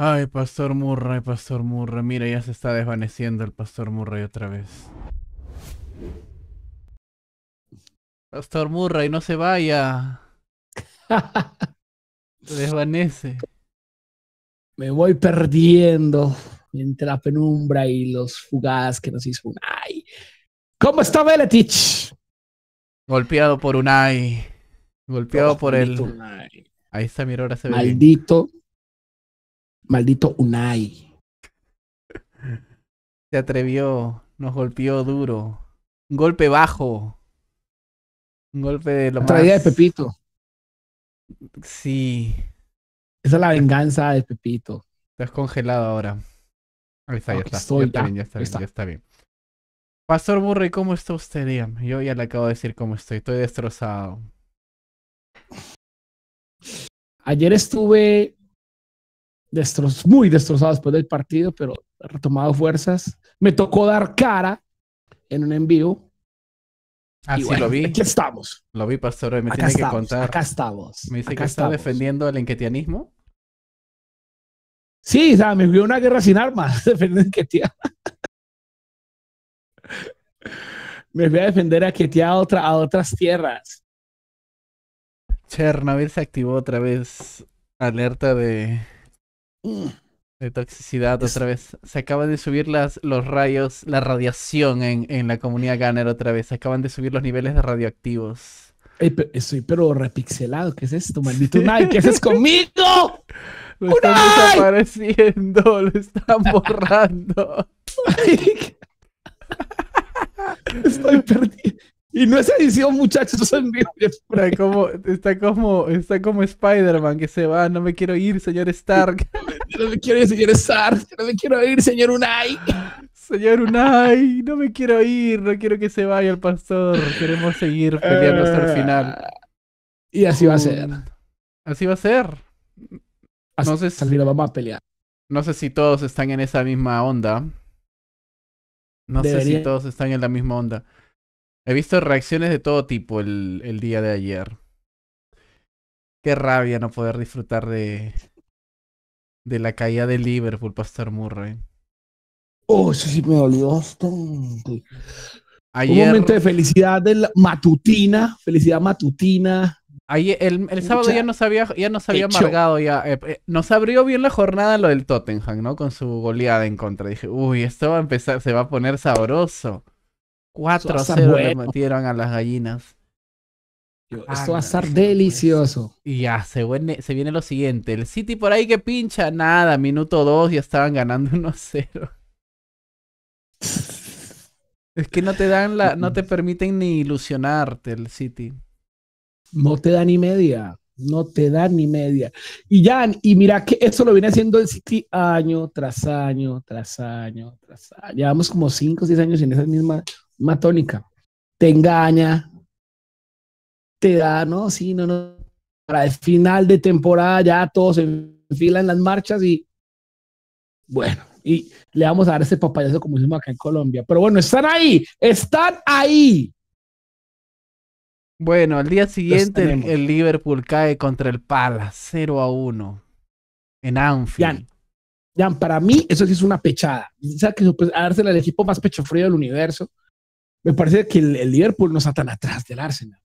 Ay, Pastor Murray, Pastor Murray. Mira, ya se está desvaneciendo el Pastor Murray otra vez. Pastor Murray, no se vaya. Se desvanece. Me voy perdiendo entre la penumbra y los fugaz que nos hizo ay. ¿Cómo está Veletich? Golpeado por un ay. Golpeado por el. Ahí está, mira, ahora se ve. Maldito. Maldito Unai. Se atrevió, nos golpeó duro. Un golpe bajo. Un golpe de lo más... Traía de Pepito. Sí. Esa es la venganza de Pepito. Estás congelado ahora. Ahí está, ya, está. bien, está, Pastor Burry, ¿cómo está usted? Yo ya le acabo de decir cómo estoy. Estoy destrozado. Ayer estuve muy destrozado después del partido, pero retomado fuerzas. Me tocó dar cara en un envío. Así ah, lo vi. Aquí estamos. Lo vi, pastor. Me acá tiene estamos, que contar. Me dice que está defendiendo el enquetianismo. Sí, o sea, me vio una guerra sin armas, defendiendo me voy a defender a Ketia a, otras tierras. Chernobyl se activó otra vez. Alerta de de toxicidad otra vez. Se acaban de subir las, los rayos, la radiación en, la comunidad Gunner otra vez. Se acaban de subir los niveles de radioactivos. estoy pero repixelado. ¿Qué es esto, maldito ¿Qué haces conmigo? Lo están desapareciendo, lo están borrando. estoy perdido. Y no es edición, muchachos, son Está como, está como, está como Spider-Man que se va, no me quiero ir, señor Stark. no me quiero ir, señor Stark, no me quiero ir, señor Unai. Señor Unai, no me quiero ir, no quiero que se vaya el pastor. Queremos seguir peleando hasta el ah. final. Y así va a ser. Así va a ser. no sé si, vamos a pelear. No sé si todos están en esa misma onda. No sé si todos están en la misma onda. He visto reacciones de todo tipo el, el día de ayer. Qué rabia no poder disfrutar de, de la caída de Liverpool, Pastor Murray. Oh, eso sí me dolió bastante. un momento de felicidad matutina, felicidad matutina. el, el sábado ya nos había, ya había amargado, ya, eh, eh, nos abrió bien la jornada lo del Tottenham, ¿no? Con su goleada en contra. Dije, uy, esto va a empezar, se va a poner sabroso. 4-0 metieron a las gallinas. esto va a estar delicioso. Y ya, se viene, se viene lo siguiente. El City por ahí que pincha, nada, minuto 2 ya estaban ganando 1-0. es que no te dan la, no te permiten ni ilusionarte el City. No te da ni media, no te da ni media. Y ya, y mira que eso lo viene haciendo el City año tras año, tras año, tras año. Llevamos como 5 o 6 años en esa misma matónica. Te engaña, te da, no, sí, no, no. Para el final de temporada ya todos se en las marchas y bueno, y le vamos a dar ese papayazo como hicimos acá en Colombia. Pero bueno, están ahí, están ahí. Bueno, al día siguiente el, Liverpool cae contra el Pala 0 a 1 en Anfield. Jan, para mí eso sí es una pechada. sea que pues, dársela al equipo más pecho del universo? Me parece que el, Liverpool no está tan atrás del Arsenal.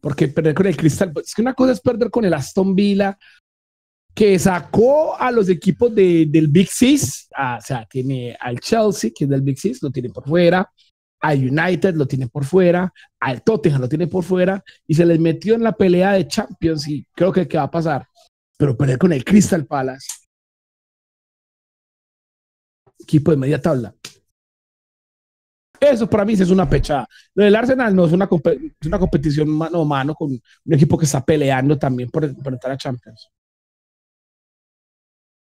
Porque perder con el Crystal, es que una cosa es perder con el Aston Villa, que sacó a los equipos del Big Six, o sea, tiene al Chelsea, que es del Big Six, lo tiene por fuera, al United lo tiene por fuera, al Tottenham lo tiene por fuera, y se les metió en la pelea de Champions y creo que, que va a pasar. Pero perder con el Crystal Palace, equipo de media tabla, eso para mí es una pechada. El Arsenal no es una, competición mano a mano con un equipo que está peleando también por, por entrar a Champions.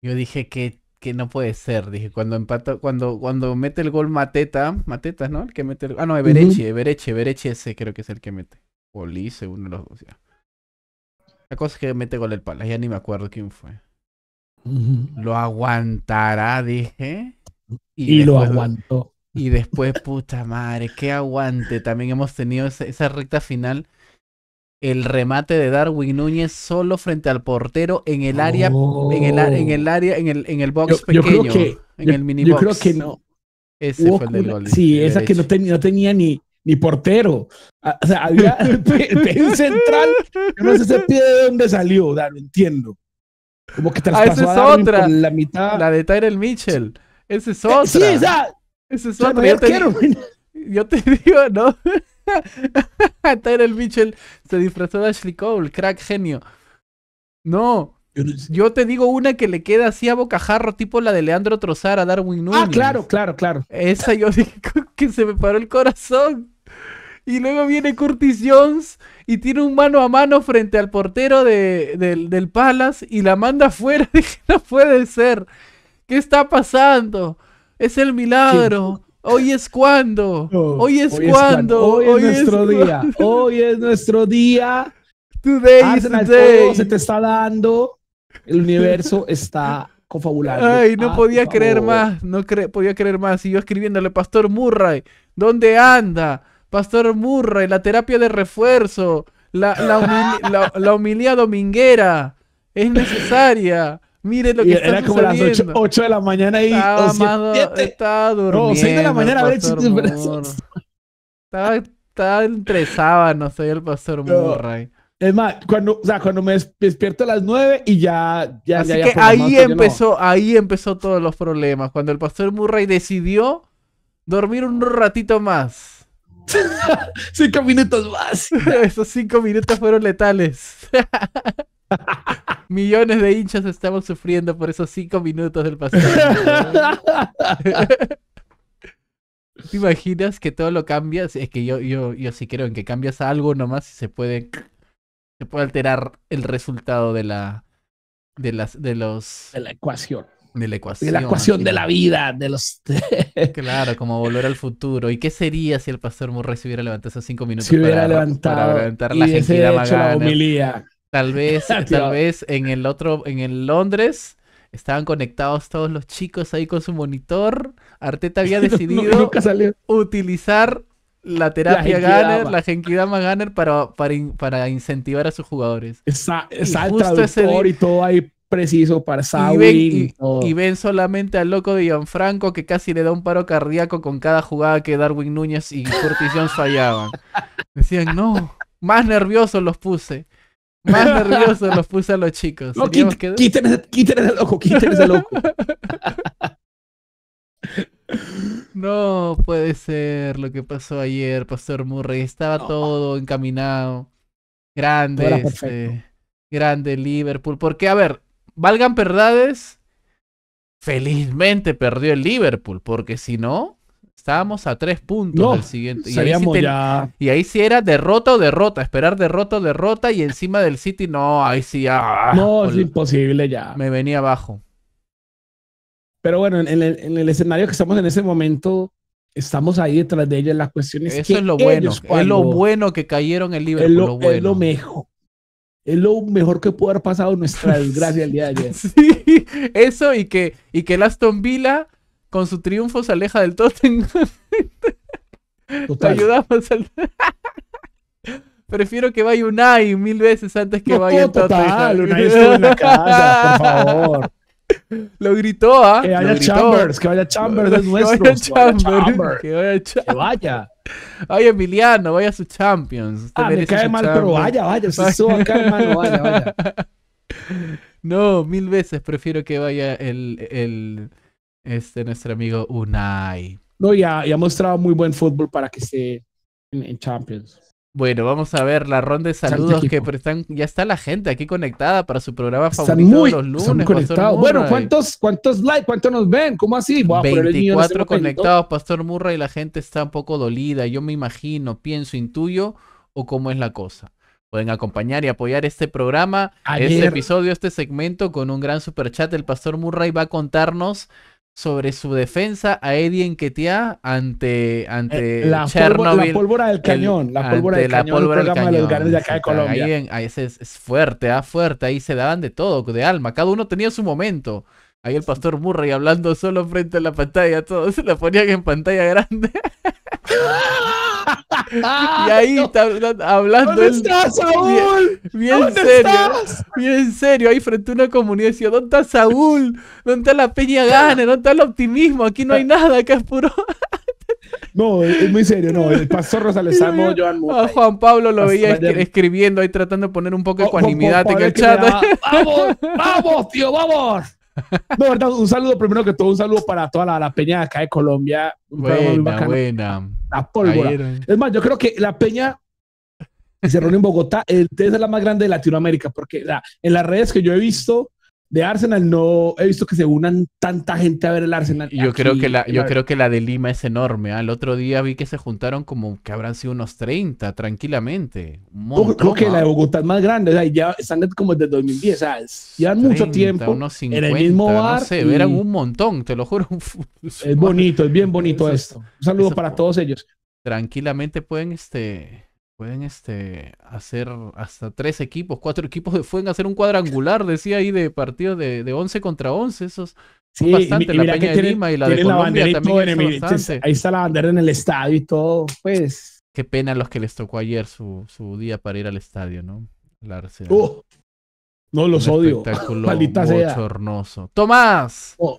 Yo dije que, que, no puede ser. Dije, cuando empata, cuando, cuando mete el gol Mateta, Mateta, ¿no? El que mete el... Ah, no, Eberechi, uh -huh. ese creo que es el que mete. O Lice, uno de los dos. La cosa es que mete gol el pala. ya ni me acuerdo quién fue. Lo aguantará, dije. y lo aguantó. Y después, puta madre, qué aguante. También hemos tenido esa, recta final. El remate de Darwin Núñez solo frente al portero en el área, en, el, oh. área, en el, en el box yo, creo que, en yo, el mini creo que no. Ese fue el del gol. Sí, esa que no, tenía ni, ni portero. O sea, había el, central. no sé de dónde salió, no entiendo. Como que traspasó ah, esa es otra. la La de Tyrell Mitchell. Esa es eh, otra. Sí, esa es Yo te, digo, yo te digo, ¿no? Tyrell Mitchell se disfrazó de Ashley Cole, crack genio. No. Yo te digo una que le queda así a bocajarro, tipo la de Leandro Trozara a Darwin ah, Núñez. Ah, claro, claro, claro. Esa yo dije que se me paró el corazón. Y luego viene Curtis Jones y tiene un mano a mano frente al portero de, del, del Palace y la manda afuera. Dije, no puede ser. ¿Qué está pasando? es el milagro. Hoy es cuando. hoy es cuando. hoy, es nuestro día. Hoy es nuestro día. Today is the day. se te está dando. El universo está confabulando. Ay, no ah, podía creer más. No cre podía creer más. Y yo escribiéndole, Pastor Murray, ¿dónde anda? Pastor Murray, la terapia de refuerzo. La, la, la, la humilía dominguera. Es necesaria miren lo que está Era como las 8, de la mañana y estaba, durmiendo. No, 6 de la mañana, a Estaba, estaba entre no soy el pastor Murray. Es más, cuando, o sea, cuando me despierto a las 9 y ya... ya Así ya, que ahí empezó, ahí empezó todos los problemas. Cuando el pastor Murray decidió dormir un ratito más. cinco minutos más. Esos cinco minutos fueron letales. Millones de hinchas estamos sufriendo por esos cinco minutos del pasado. ¿Te imaginas que todo lo cambias? Es que yo, yo, yo sí creo en que cambias algo nomás y se puede, se puede alterar el resultado de la, de las, de los, de la ecuación. De la ecuación. De la ecuación de la vida, de los... claro, como volver al futuro. ¿Y qué sería si el pastor Murray se hubiera levantado esos cinco minutos? hubiera levantado. Para levantar la, la Tal vez, tal vez en el otro, en el Londres, estaban conectados todos los chicos ahí con su monitor. Arteta había decidido utilizar la terapia la Gunner, la Genkidama Gunner para, para, incentivar a sus jugadores. exacto y todo ahí preciso para y y, ven solamente al loco de Gianfranco que casi le da un paro cardíaco con cada jugada que Darwin Núñez y Curtis fallaban. Decían, no, más nerviosos los puse más nervioso los puse a los chicos. No, el ojo, el ojo. No puede ser lo que pasó ayer, Pastor Murray. Estaba todo encaminado. Grande, este, eh, grande Liverpool. Porque, a ver, valgan verdades. Felizmente perdió el Liverpool, porque si no, Estábamos a tres puntos del siguiente. Y ahí, sí era derrota o derrota, esperar derrota o derrota y encima del City no, ahí sí ya... Ah, no, es imposible ya. Me venía abajo. Pero bueno, en el, escenario que estamos en ese momento, estamos ahí detrás de ellos. La cuestión es Eso es lo bueno. Es lo bueno que cayeron el Liverpool. Es lo, mejor. Es lo mejor que pudo haber pasado nuestra desgracia el día de ayer. Sí, eso y que, y que el Aston Villa con su triunfo se aleja del Tottenham. Total. ayudamos al... Prefiero que vaya Unai mil veces antes que no, vaya el Tottenham. Unai estuvo en la casa, por favor. Lo gritó, ¿ah? Que vaya Chambers, que vaya Chambers es nuestro. Que vaya Chambers, que vaya Chambers. Que vaya. Vaya Emiliano, vaya su Champions. Usted ah, me cae mal, pero vaya, vaya. Si suba, acá, mal, vaya, vaya. No, mil veces prefiero que vaya el, el este, nuestro amigo Unai. No, ya, ha mostrado muy buen fútbol para que esté en, Champions. Bueno, vamos a ver la ronda de saludos que están, ya está la gente aquí conectada para su programa favorito los lunes. Bueno, ¿cuántos, cuántos likes? ¿Cuántos nos ven? ¿Cómo así? Voy 24 este conectados, Pastor Murray, y la gente está un poco dolida. Yo me imagino, pienso, intuyo o cómo es la cosa. Pueden acompañar y apoyar este programa, este episodio, este segmento con un gran super chat El Pastor Murray va a contarnos sobre su defensa a Eddie Enquetia ante, ante eh, la, Chernobyl, la pólvora del cañón. la pólvora del la cañón. Pólvora del cañón. Ahí, ahí es, fuerte, ah, fuerte. Ahí se daban de todo, de alma. Cada uno tenía su momento. Ahí el pastor Murray hablando solo frente a la pantalla. Todos se la ponían en pantalla grande. y ahí está hablando. ¿Dónde Saúl? Bien, serio. Bien serio, ahí frente a una comunidad ¿dónde está Saúl? ¿Dónde está la peña Gane? ¿Dónde está el optimismo? Aquí no hay nada, acá es puro. No, es muy serio, no. El pastor Rosales Juan Pablo lo veía escribiendo ahí, tratando de poner un poco de oh, ecuanimidad en el chat. ¡Vamos! ¡Vamos, tío! ¡Vamos! No, un saludo primero que todo, un saludo para toda la, la peña de acá de Colombia. Buena, buena. La pólvora. Es más, yo creo que la peña que se en Bogotá es la más grande de Latinoamérica, porque en las redes que yo he visto, de Arsenal no he visto que se unan tanta gente a ver el Arsenal. Yo, creo, que la, yo creo que la de Lima es enorme. Al otro día vi que se juntaron como que habrán sido unos 30, tranquilamente. Montón, creo que la ¿ah? de Bogotá es más grande. ya están como desde 2010. ¿sabes? Llevan mucho tiempo en el mismo bar. No sé, un montón, te lo juro. es bonito, es bien bonito esto. Un saludo para todos ellos. Tranquilamente pueden este Pueden este, hacer hasta tres equipos, cuatro equipos, pueden hacer un cuadrangular, decía ahí, de partido de, de 11 contra 11. Esos son sí, bastante. la Peña de Lima y la de Colombia también. Ahí está la bandera en el estadio y todo, pues. Qué pena los que les tocó ayer su, su día para ir al estadio, ¿no? La no los un odio. Espectáculo bochornoso. Tomás. Oh,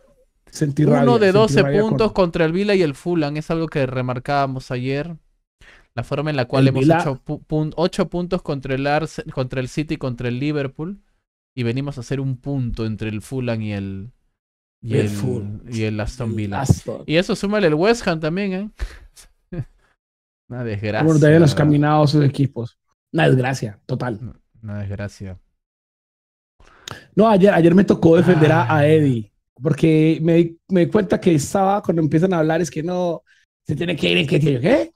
uno de 12 puntos contra el Vila y el Fulan. Es algo que remarcábamos ayer la forma en la cual hemos hecho ocho puntos contra el, Ars contra el City, contra el Liverpool. Y venimos a hacer un punto entre el Fulham y el. Y, el, Aston Villa. Y eso súmale el West Ham también, ¿eh? Una desgracia. Por de los caminados sus equipos. Una desgracia, total. Una desgracia. No, ayer, ayer me tocó defender a ah. Eddie, porque me, di cuenta que estaba, cuando empiezan a hablar, es que no, se tiene que ir, que ¿qué?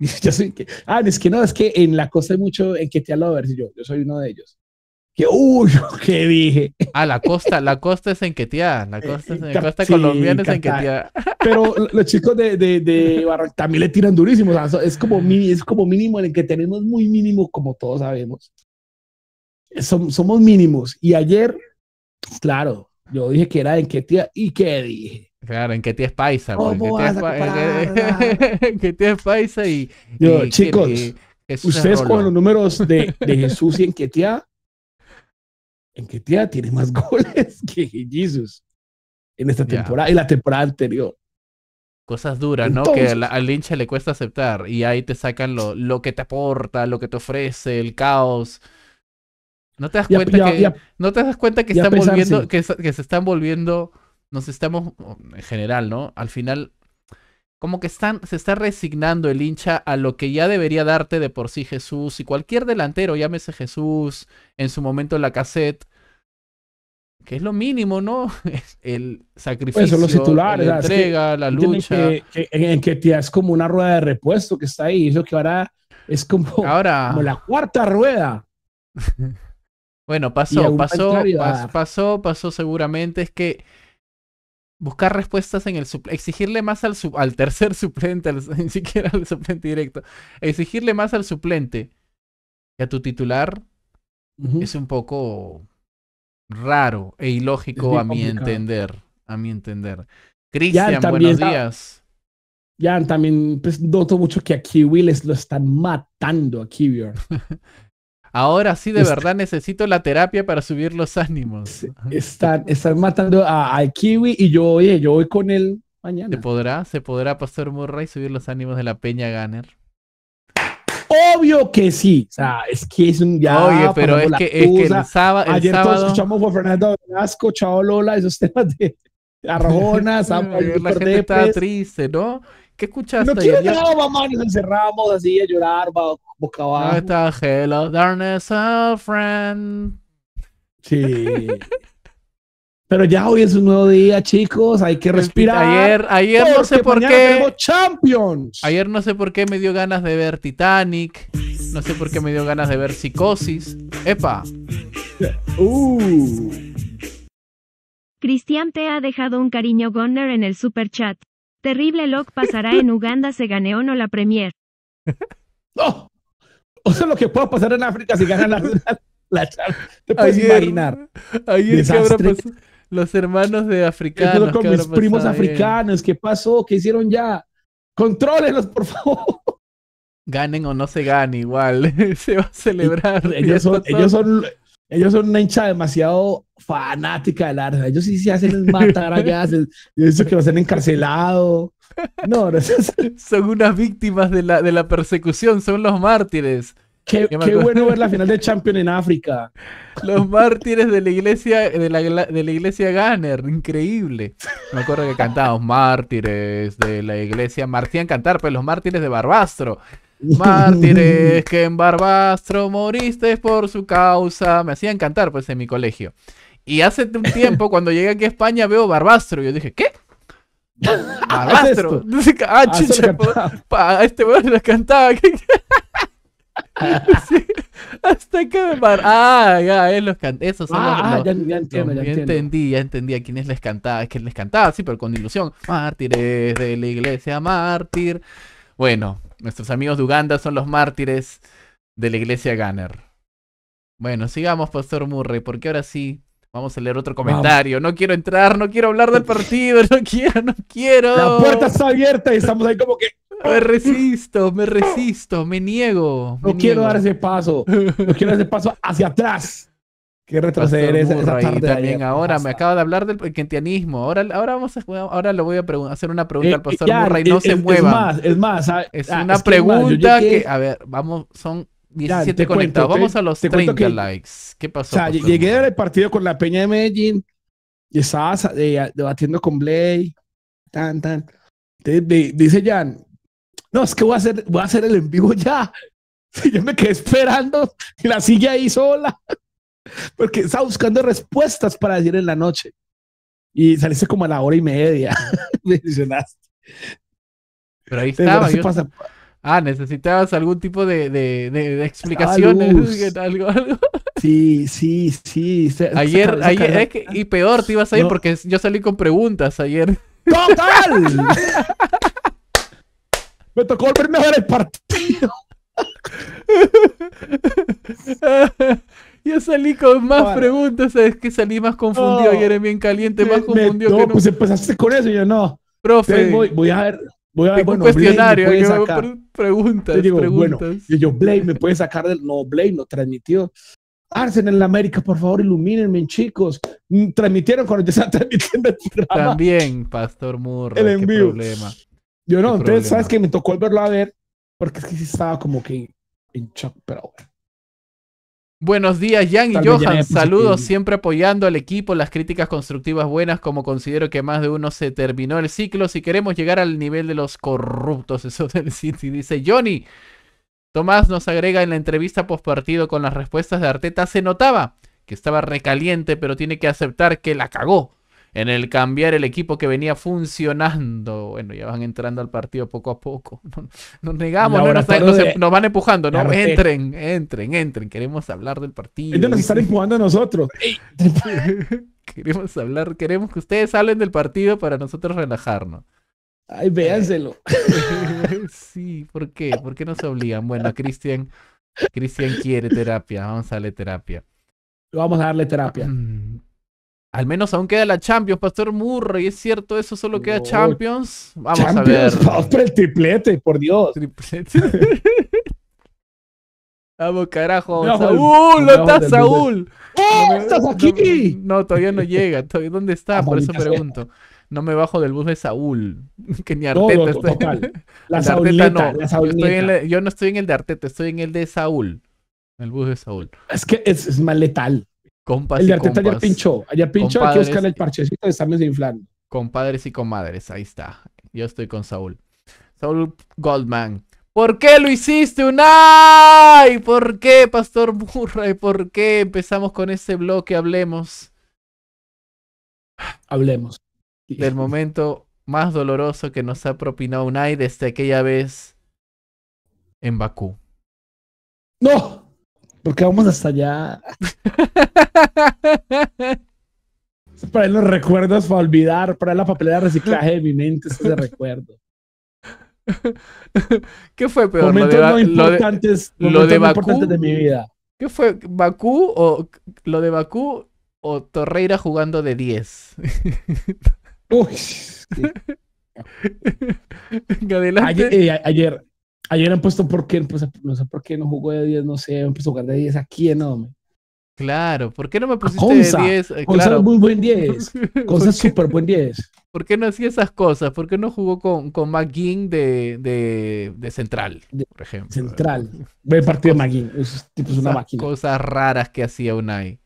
que, ah, es que no, es que en la costa hay mucho en que te ver yo, yo soy uno de ellos. Que, uy, ¿qué dije? Ah, la costa, la costa es en la eh, costa, es en, eh, la costa colombiana es en Pero los chicos de, de, también le tiran durísimo, es como, es como mínimo en el que tenemos muy mínimo, como todos sabemos. somos mínimos. Y ayer, claro, yo dije que era en y qué dije. Claro, en Ketia es paisa. Pues? en Ketia es paisa y... chicos, ustedes con los números de, de Jesús y en Ketia, en Ketia tiene más goles que Jesús en esta temporada y la temporada anterior. Cosas duras, ¿no? Que al, hincha le cuesta aceptar y ahí te sacan lo, lo que te aporta, lo que te ofrece, el caos. ¿No te das cuenta que, no te das cuenta que, están volviendo, que se están volviendo nos estamos, mm, en general, ¿no? Al final, como que están, se está resignando el hincha a lo que ya debería darte de por sí Jesús y cualquier delantero, llámese Jesús, en su momento en la cassette, que es lo mínimo, ¿no? El sacrificio, pues, los titulares, la entrega, la lucha. en que te como una rueda de repuesto que está ahí, lo que ahora es como, ahora... la cuarta rueda. bueno, pasó, pasó, pasó, pasó, pasó seguramente. Es que buscar respuestas en el suplente. exigirle más al, al tercer suplente, ni siquiera al suplente directo, exigirle más al suplente que a tu titular es un poco raro e ilógico a mi entender, a mi entender. Cristian, buenos días. Ya también pues, noto mucho que aquí Willis lo están matando a Kiwi. Ahora sí, de verdad necesito la terapia para subir los ánimos. Están, están matando a, Kiwi y yo, oye, yo voy con él mañana. Se podrá, se podrá, Pastor Murray, subir los ánimos de la Peña Ganner? Obvio que sí. O sea, es que es un ya. Oye, pero es que, el, sábado, Ayer sábado. Ayer todos escuchamos Juan Fernando Velasco, Chao Lola, esos temas de Arrojona, San La gente está triste, ¿no? ¿Qué escuchaste? No encerramos así a llorar, boca abajo. Ahí está Hello, darkness, a friend. Sí. Pero ya hoy es un nuevo día, chicos. Hay que respirar. Ayer, ayer no sé por qué. Champions. Ayer no sé por qué me dio ganas de ver Titanic. No sé por qué me dio ganas de ver Psicosis. Epa. Uh. Cristian te ha dejado un cariño Goner en el super chat. Terrible Lock pasará en Uganda se gane o no la Premier. ¡No! ¡Oh! O sea, lo que pueda pasar en África si gana la, la, Te puedes imaginar. es que habrá pasado? Los hermanos de africanos. con mis primos africanos. ¿Qué pasó? ¿Qué hicieron ya? Contrólenlos, por favor. Ganen o no se gane, igual. se va a celebrar. ellos son, ellos son una hincha demasiado fanática del arte. Ellos sí se hacen matar allá, y eso que a ser encarcelado. No, son unas víctimas de la, persecución, son los mártires. Qué, bueno ver la final de Champions en África. Los mártires de la iglesia, de la, iglesia Gunner, increíble. Me acuerdo que cantábamos mártires de la iglesia Martían Cantar, pero pues los mártires de Barbastro. Mártires que en Barbastro moriste por su causa. Me hacían cantar, pues, en mi colegio. Y hace un tiempo, cuando llegué aquí a España, veo Barbastro. Y yo dije, ¿qué? Barbastro. ah, ah chicha. Pues, este weón les cantaba. hasta que me Ah, ya, él los can... Esos son ah, ah, ya, entendí, ya entendí a quiénes les cantaba. Es que les cantaba, sí, pero con ilusión. Mártires de la iglesia, mártir. Bueno, Nuestros amigos de Uganda son los mártires de la iglesia Gunner. Bueno, sigamos, Pastor Murray, porque ahora sí vamos a leer otro comentario. No quiero entrar, no quiero hablar del partido, no quiero, no quiero. La puerta está abierta y estamos ahí como que. Me resisto, me resisto, me niego. no quiero dar ese paso. No quiero dar ese paso hacia atrás. Qué retroceder es también ahora me acaba de hablar del kentianismo. Ahora, ahora vamos ahora le voy a hacer una pregunta eh, al pastor eh, no es, se es Más, es más, ah, es ah, una pregunta que, a ver, vamos, son 17 conectados. vamos a los 30 likes. ¿Qué pasó? O sea, llegué al partido con la Peña de Medellín y estaba eh, debatiendo con Blay, tan tan. dice Jan, no, es que voy a hacer voy a hacer el en vivo ya. Yo me quedé esperando y la silla ahí sola porque estaba buscando respuestas para decir en la noche. Y saliste como a la hora y media, Pero ahí estaba. Ah, necesitabas algún tipo de, de, explicaciones. Sí, sí, sí. ayer, y peor te ibas a ir porque yo salí con preguntas ayer. ¡Total! Me tocó volver mejor el partido yo salí con más preguntas, es que salí más confundido, ayer oh. en bien caliente, más confundido no, que no. pues empezaste con eso, yo no. Profe, voy, a ver, voy a ver, bueno, un cuestionario, Blade, sacar. preguntas, digo, preguntas. Bueno, y yo, Blade, ¿me puedes sacar del...? No, Blaine no transmitió. Arsenal en América, por favor, ilumínenme, chicos. Mm, transmitieron cuando te están transmitiendo el programa. También, Pastor Murray, el envío. Yo no, entonces, ¿sabes que Me tocó verlo a ver, porque es que sí estaba como que en shock, pero bueno. Buenos días, Jan y Johan. Saludos siempre apoyando al equipo, las críticas constructivas buenas, como considero que más de uno se terminó el ciclo. Si queremos llegar al nivel de los corruptos, eso del City, dice Johnny. Tomás nos agrega en la entrevista postpartido con las respuestas de Arteta, se notaba que estaba recaliente, pero tiene que aceptar que la cagó en el cambiar el equipo que venía funcionando. Bueno, ya van entrando al partido poco a poco. nos negamos, nos, van empujando, ¿no? Entren, entren, entren. Queremos hablar del partido. Ellos nos están empujando a nosotros. queremos hablar, queremos que ustedes hablen del partido para nosotros relajarnos. Ay, véanselo. sí, ¿por qué? ¿Por qué nos obligan? Bueno, Cristian, Cristian quiere terapia. Vamos a darle terapia. Vamos a darle terapia. Mm. Al menos aún queda la Champions, Pastor Murray, es cierto, eso solo queda Champions. Vamos a ver. Vamos por el triplete, por Dios. Triplete. Vamos, carajo. No, ¡Oh! Saúl, no está Saúl. estás aquí! No, todavía no llega. ¿Dónde está? Ah, por eso pregunto. No me bajo del bus de Saúl. Que ni Arteta estoy. La Arteta no. yo, no estoy en el de Arteta, estoy en el de Saúl. El bus de Saúl. Es que es, es más letal el pinchó. Ayer pinchó, el parchecito de Compadres y comadres, ahí está. Yo estoy con Saúl. Saúl Goldman. ¿Por qué lo hiciste, Unai? ¿Por qué, Pastor Burra? ¿Por qué empezamos con ese bloque? Hablemos. Hablemos. Del momento más doloroso que nos ha propinado Unai desde aquella vez en Bakú. ¡No! Porque vamos hasta allá. para los recuerdos para olvidar, para la papelera de reciclaje de mi mente es recuerdo. ¿Qué fue peor? Momentos de, importantes, de, de mi vida. ¿Qué fue? ¿Bakú o lo de Bakú o Torreira jugando de 10? Uy. ayer, eh, Ayer han puesto por qué, pues, no sé por qué no jugó de 10, no sé, empezó a jugar de 10 aquí en no? Claro, ¿por qué no me pusiste de 10? Eh, Conza claro. muy buen 10. Conza es súper buen 10. ¿Por qué no hacía esas cosas? ¿Por qué no jugó con, con McGinn de, Central, por ejemplo? Central. Ve el partido de McGinn. Es tipo una máquina. Cosas raras que hacía Unai.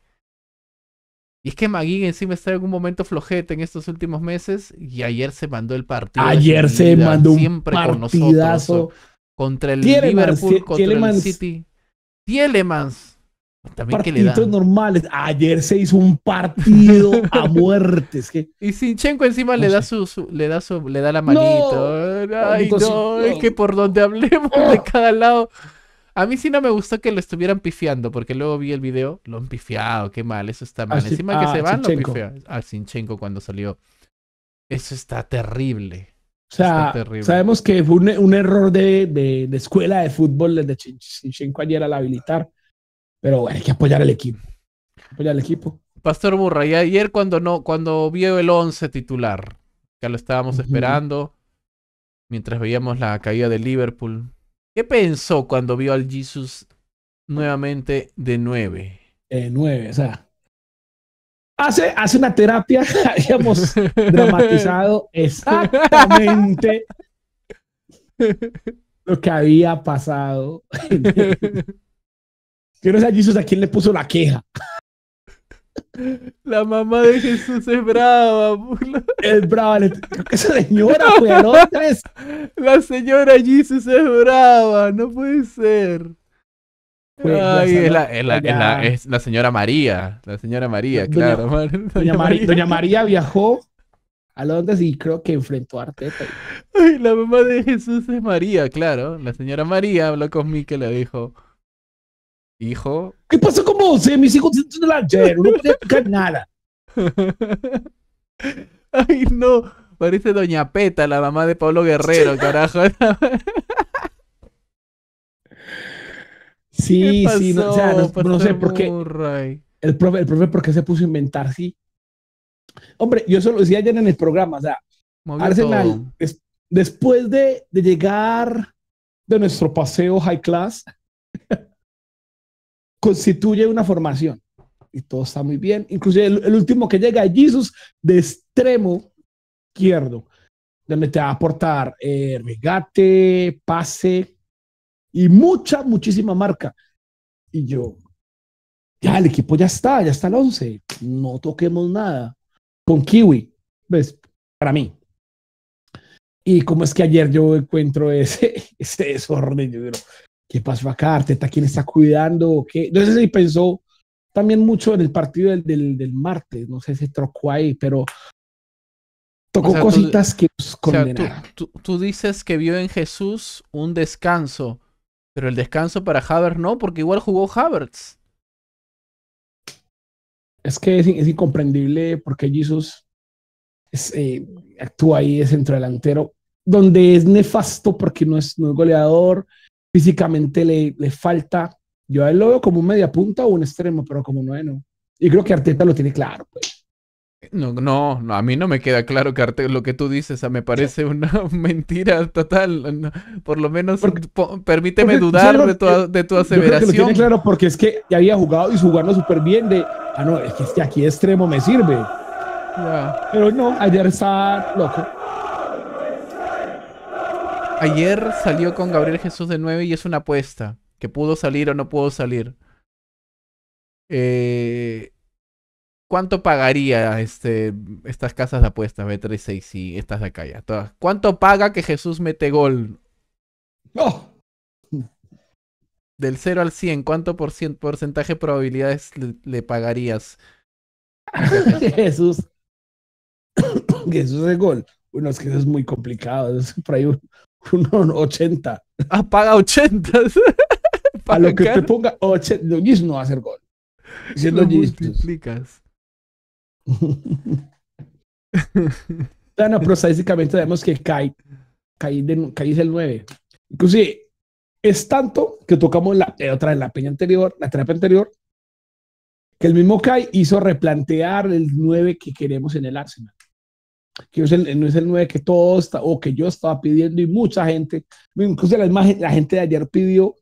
Y es que McGinn encima está en algún momento flojete en estos últimos meses y ayer se mandó el partido. Ayer se mandó un Siempre Con nosotros contra el Liverpool, contra el City. Tielemans. También que le normales. Ayer se hizo un partido a muertes. Y Sinchenko encima le, da su, le da su, le da la manito. Ay, no, es que por donde hablemos ah. de cada lado. A mí sí no me gustó que lo estuvieran pifiando, porque luego vi el video, lo han pifiado, qué mal, eso está mal. Ah, encima que ah, se van, lo A Sinchenko cuando salió. Eso está terrible. O sea, sabemos que fue un, error de, de, escuela de fútbol desde Chichenko ayer al habilitar, pero bueno, hay que apoyar al equipo. Apoyar al equipo. Pastor Burra, y ayer cuando no, cuando vio el 11 titular, que lo estábamos esperando, mientras veíamos la caída de Liverpool, ¿qué pensó cuando vio al Jesus nuevamente de 9? De 9, o sea, Hace, hace una terapia, habíamos dramatizado exactamente lo que había pasado. ¿Quién no sé a a quién le puso la queja. La mamá de Jesús es brava. burla. Es brava. Creo que esa señora fue a Londres. La señora Jesús es brava. No puede ser es, la, señora María. La señora María, claro. Doña, María. viajó a Londres y creo que enfrentó a Arteta. Ay, la mamá de Jesús es María, claro. La señora María habló conmigo y le dijo: Hijo. ¿Qué pasó con vos? Eh, mis hijos no la ayer. No puede nada. Ay, no. Parece Doña Peta, la mamá de Pablo Guerrero, carajo. Sí, sí, no, sé por qué. El profe, el profe, ¿por qué se puso a inventar? Sí. Hombre, yo solo decía ayer en el programa, o sea, Arsenal, después de, de, llegar de nuestro paseo high class, constituye una formación y todo está muy bien. Inclusive el, último que llega, Jesus, de extremo izquierdo, donde te va a aportar eh, regate, pase, y mucha, muchísima marca. Y yo, ya el equipo ya está, ya está el 11, no toquemos nada. Con Kiwi, ¿ves? Pues, para mí. Y como es que ayer yo encuentro ese, ese desorden, yo digo, ¿qué pasó acá? quién está cuidando? ¿Qué? Entonces sí pensó también mucho en el partido del, martes, no sé, se trocó ahí, pero tocó cositas que pues, tú dices que vio en Jesús un descanso pero el descanso para Havertz no, porque igual jugó Havertz. Es que es, incomprendible porque Jesus eh, actúa ahí de delantero, donde es nefasto porque no es, goleador, físicamente le, le falta. Yo a él lo veo como un media punta o un extremo, pero como nueve no. Y creo que Arteta lo tiene claro, pues. No, no, a mí no me queda claro que lo que tú dices, me parece una mentira total. por lo menos permíteme dudar de, tu, de tu aseveración. Yo creo que lo claro porque es que ya había jugado y jugando súper bien de, ah, no, es que este aquí extremo me sirve. Pero no, ayer está loco. Ayer salió con Gabriel Jesús de 9 y es una apuesta, que pudo salir o no pudo salir. Eh, ¿Cuánto pagaría este, estas casas de apuestas, B36 y estas de acá ya? ¿Cuánto paga que Jesús mete gol? ¡Oh! Del 0 al 100, ¿cuánto porcentaje de probabilidades le, pagarías? Jesús. Jesús es gol. Bueno, es que eso es muy complicado. Es por ahí un, 80. Ah, paga 80. a lo que te ponga 80. no va a hacer gol. Diciendo lo multiplicas. Ah, no, pero estadísticamente vemos que Kai, Kai, de, es el 9. Inclusive, es tanto que tocamos la, eh, otra vez la peña anterior, la terapia anterior, que el mismo Kai hizo replantear el 9 que queremos en el Arsenal. Que eh, no es el, 9 que todo está, o que yo estaba pidiendo y mucha gente, incluso la gente de ayer pidió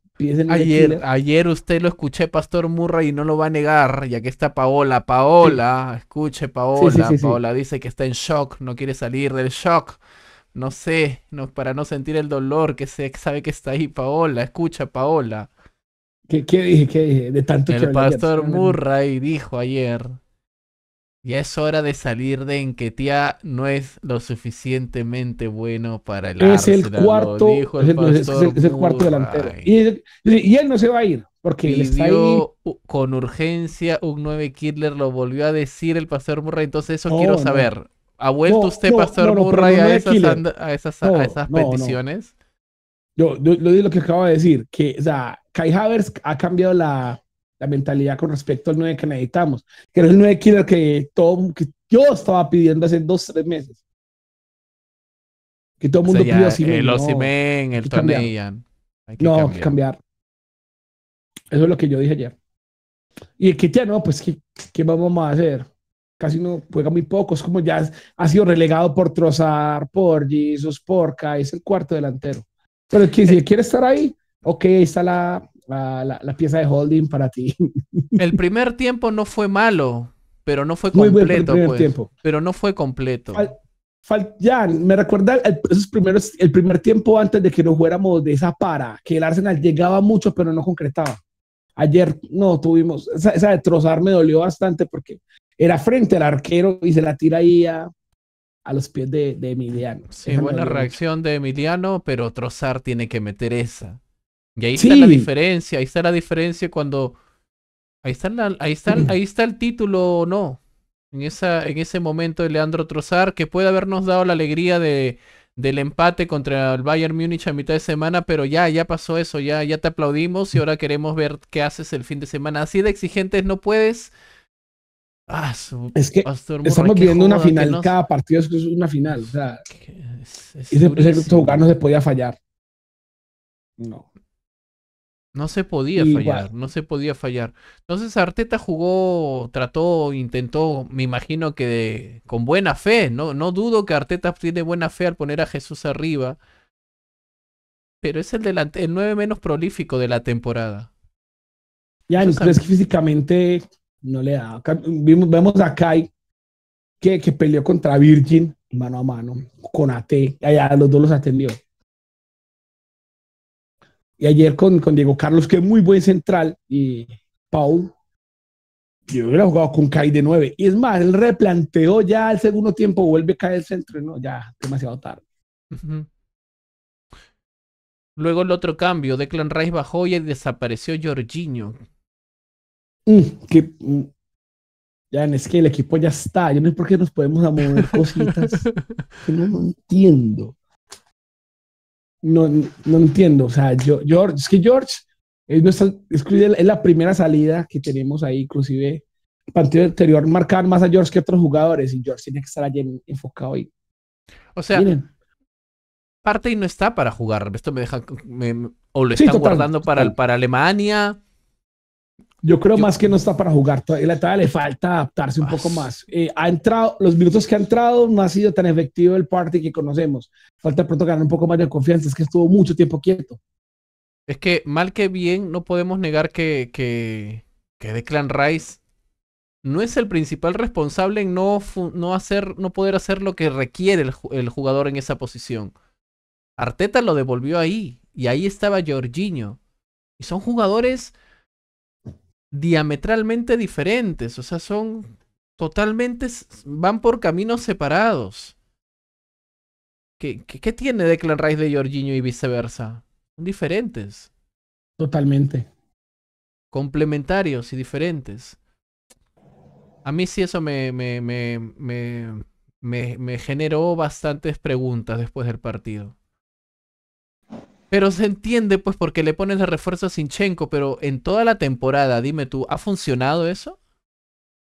ayer, ayer usted lo escuché, Pastor Murray, y no lo va a negar, ya que está Paola. Paola, escuche, Paola. Paola dice que está en shock, no quiere salir del shock. No sé, no, para no sentir el dolor que se sabe que está ahí, Paola. Escucha, Paola. ¿Qué, qué dije? ¿Qué De tanto el que pastor Murray dijo ayer ya es hora de salir de Enquetia, no es lo suficientemente bueno para el es el cuarto, es, el, cuarto delantero. Y, él no se va a ir, porque Pidió con urgencia un 9 Killer, lo volvió a decir el pastor Murray, entonces eso quiero saber. ¿Ha vuelto usted, pastor Murray, a esas, a peticiones? Yo, lo digo lo que acabo de decir, que o sea, Kai Havers ha cambiado la, la mentalidad con respecto al 9 que necesitamos, que era el 9 que, todo, que yo estaba pidiendo hace dos, tres meses. Que todo el mundo pidió sea, El Osimen, el Tonellan. No, cambiar. que cambiar. Eso es lo que yo dije ayer. Y el ya no, pues, ¿qué, vamos a hacer? Casi no juega muy poco. Es como ya ha sido relegado por Trozar, por Jesus, por K. Es el cuarto delantero. Pero que eh, si quiere estar ahí, ok, está la, la, pieza de holding para ti. El primer tiempo no fue malo, pero no fue completo. Muy pues, pero no fue completo. me recuerda el, esos primeros, el primer tiempo antes de que nos fuéramos de esa para, que el Arsenal llegaba mucho, pero no concretaba. Ayer no tuvimos, esa, de trozar me dolió bastante porque era frente al arquero y se la tira ahí a, los pies de, Emiliano. buena reacción de Emiliano, pero Trozar tiene que meter esa. Y ahí está la diferencia, ahí está la diferencia cuando... Ahí está, ahí está, el título o no. En, esa, en ese momento de Leandro Trozar, que puede habernos dado la alegría de, del empate contra el Bayern Múnich a mitad de semana, pero ya, ya pasó eso, ya, ya te aplaudimos y ahora queremos ver qué haces el fin de semana. Así de exigentes no puedes. Ah, es que estamos viendo una final, cada partido es una final. O sea, y después de jugar no se podía fallar. No. No se podía fallar, no se podía fallar. Entonces Arteta jugó, trató, intentó, me imagino que con buena fe, ¿no? No dudo que Arteta tiene buena fe al poner a Jesús arriba. Pero es el, delante, el nueve menos prolífico de la temporada. Ya, Entonces, que físicamente no le da. Vimos, vemos a Kai que, que peleó contra Virgin mano a mano, con AT. Allá los dos los atendió. Y ayer con, con Diego Carlos, que es muy buen central, y Paul, yo hubiera jugado con Kai de 9. Y es más, él replanteó ya el segundo tiempo, vuelve a caer el centro, no, ya, demasiado tarde. Luego el otro cambio, Declan Rice bajó y desapareció Jorginho. Mm, que, mm, ya es que el equipo ya está, yo no sé por qué nos podemos mover cositas que no, no entiendo no, no entiendo. O sea, George, es que George es, la primera salida que tenemos ahí, inclusive el partido anterior marcaban más a George que otros jugadores y George tiene que estar allí enfocado ahí. O sea, parte y no está para jugar. Esto me deja, o lo están guardando para, para Alemania yo creo más que no está para jugar. Todavía, todavía le falta adaptarse un poco más. Eh, ha entrado, los minutos que ha entrado no ha sido tan efectivo el party que conocemos. Falta pronto ganar un poco más de confianza. Es que estuvo mucho tiempo quieto. Es que mal que bien, no podemos negar que, que, que Declan Rice no es el principal responsable en no, no, hacer, no poder hacer lo que requiere el, el jugador en esa posición. Arteta lo devolvió ahí y ahí estaba Jorginho. Y son jugadores diametralmente diferentes, o sea, son totalmente, van por caminos separados. ¿Qué, qué, tiene Declan Rice de Jorginho y viceversa? Son diferentes. Totalmente. Complementarios y diferentes. A mí sí eso me, me, me, me generó bastantes preguntas después del partido. Pero se entiende, pues, porque le pones el refuerzo a Sinchenko, pero en toda la temporada, dime tú, ¿ha funcionado eso?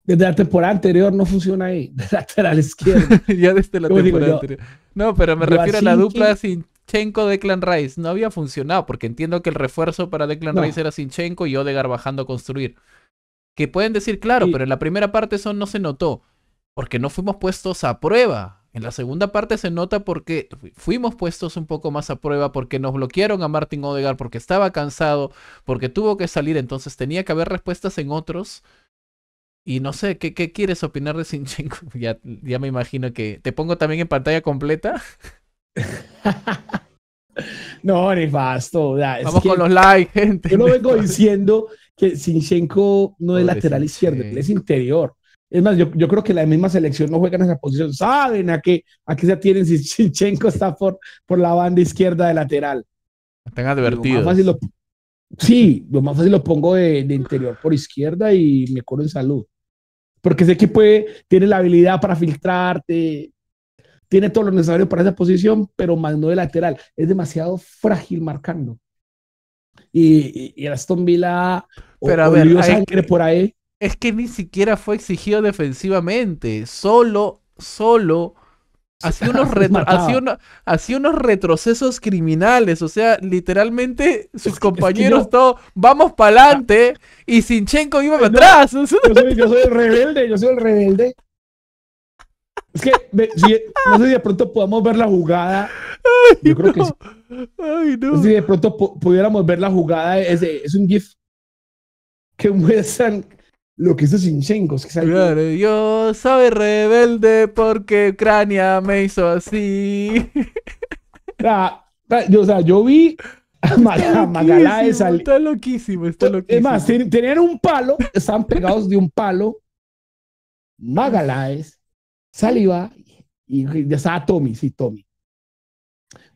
Desde la temporada anterior no funciona ahí, de lateral izquierda. ya desde la temporada anterior. No, pero me refiero a, la dupla Sinchenko Declan Rice. No había funcionado, porque entiendo que el refuerzo para Declan Rice era Sinchenko y Odegar bajando a construir. Que pueden decir, claro, pero en la primera parte eso no se notó, porque no fuimos puestos a prueba. En la segunda parte se nota porque fuimos puestos un poco más a prueba, porque nos bloquearon a Martin Odegaard, porque estaba cansado, porque tuvo que salir, entonces tenía que haber respuestas en otros. Y no sé, ¿qué, quieres opinar de Sinchenko? Ya, ya me imagino que. ¿Te pongo también en pantalla completa? no, nefasto. Ya, Vamos con los likes, gente. Yo lo vengo diciendo que Sinchenko no es lateral izquierdo, es interior. Es más, yo, creo que la misma selección no juega en esa posición. Saben a qué, a se atienen si Chinchenko está por, la banda izquierda de lateral. Están advertidos. sí, lo más fácil lo pongo de, interior por izquierda y me curo en salud. Porque sé que tiene la habilidad para filtrarte, tiene todo lo necesario para esa posición, pero más no de lateral. Es demasiado frágil marcando. Y, y, Aston Villa pero a ver, por ahí es que ni siquiera fue exigido defensivamente. Solo, solo. Hacía unos, unos retrocesos criminales. O sea, literalmente sus compañeros todos, vamos para adelante y Sinchenko iba para atrás. Yo soy, el rebelde, yo soy el rebelde. Es que no sé si de pronto podamos ver la jugada. yo creo que sí. Ay, no. Si de pronto pudiéramos ver la jugada, es, un GIF que muestran lo que esos sin que claro, yo soy rebelde porque Ucrania me hizo así. o sea, yo vi a, Magalaes. salir. esto loquísimo, loquísimo. Pues, es más, tenían un palo, estaban pegados de un palo. Magalaes, Saliva y, ya estaba Tommy, sí, Tommy.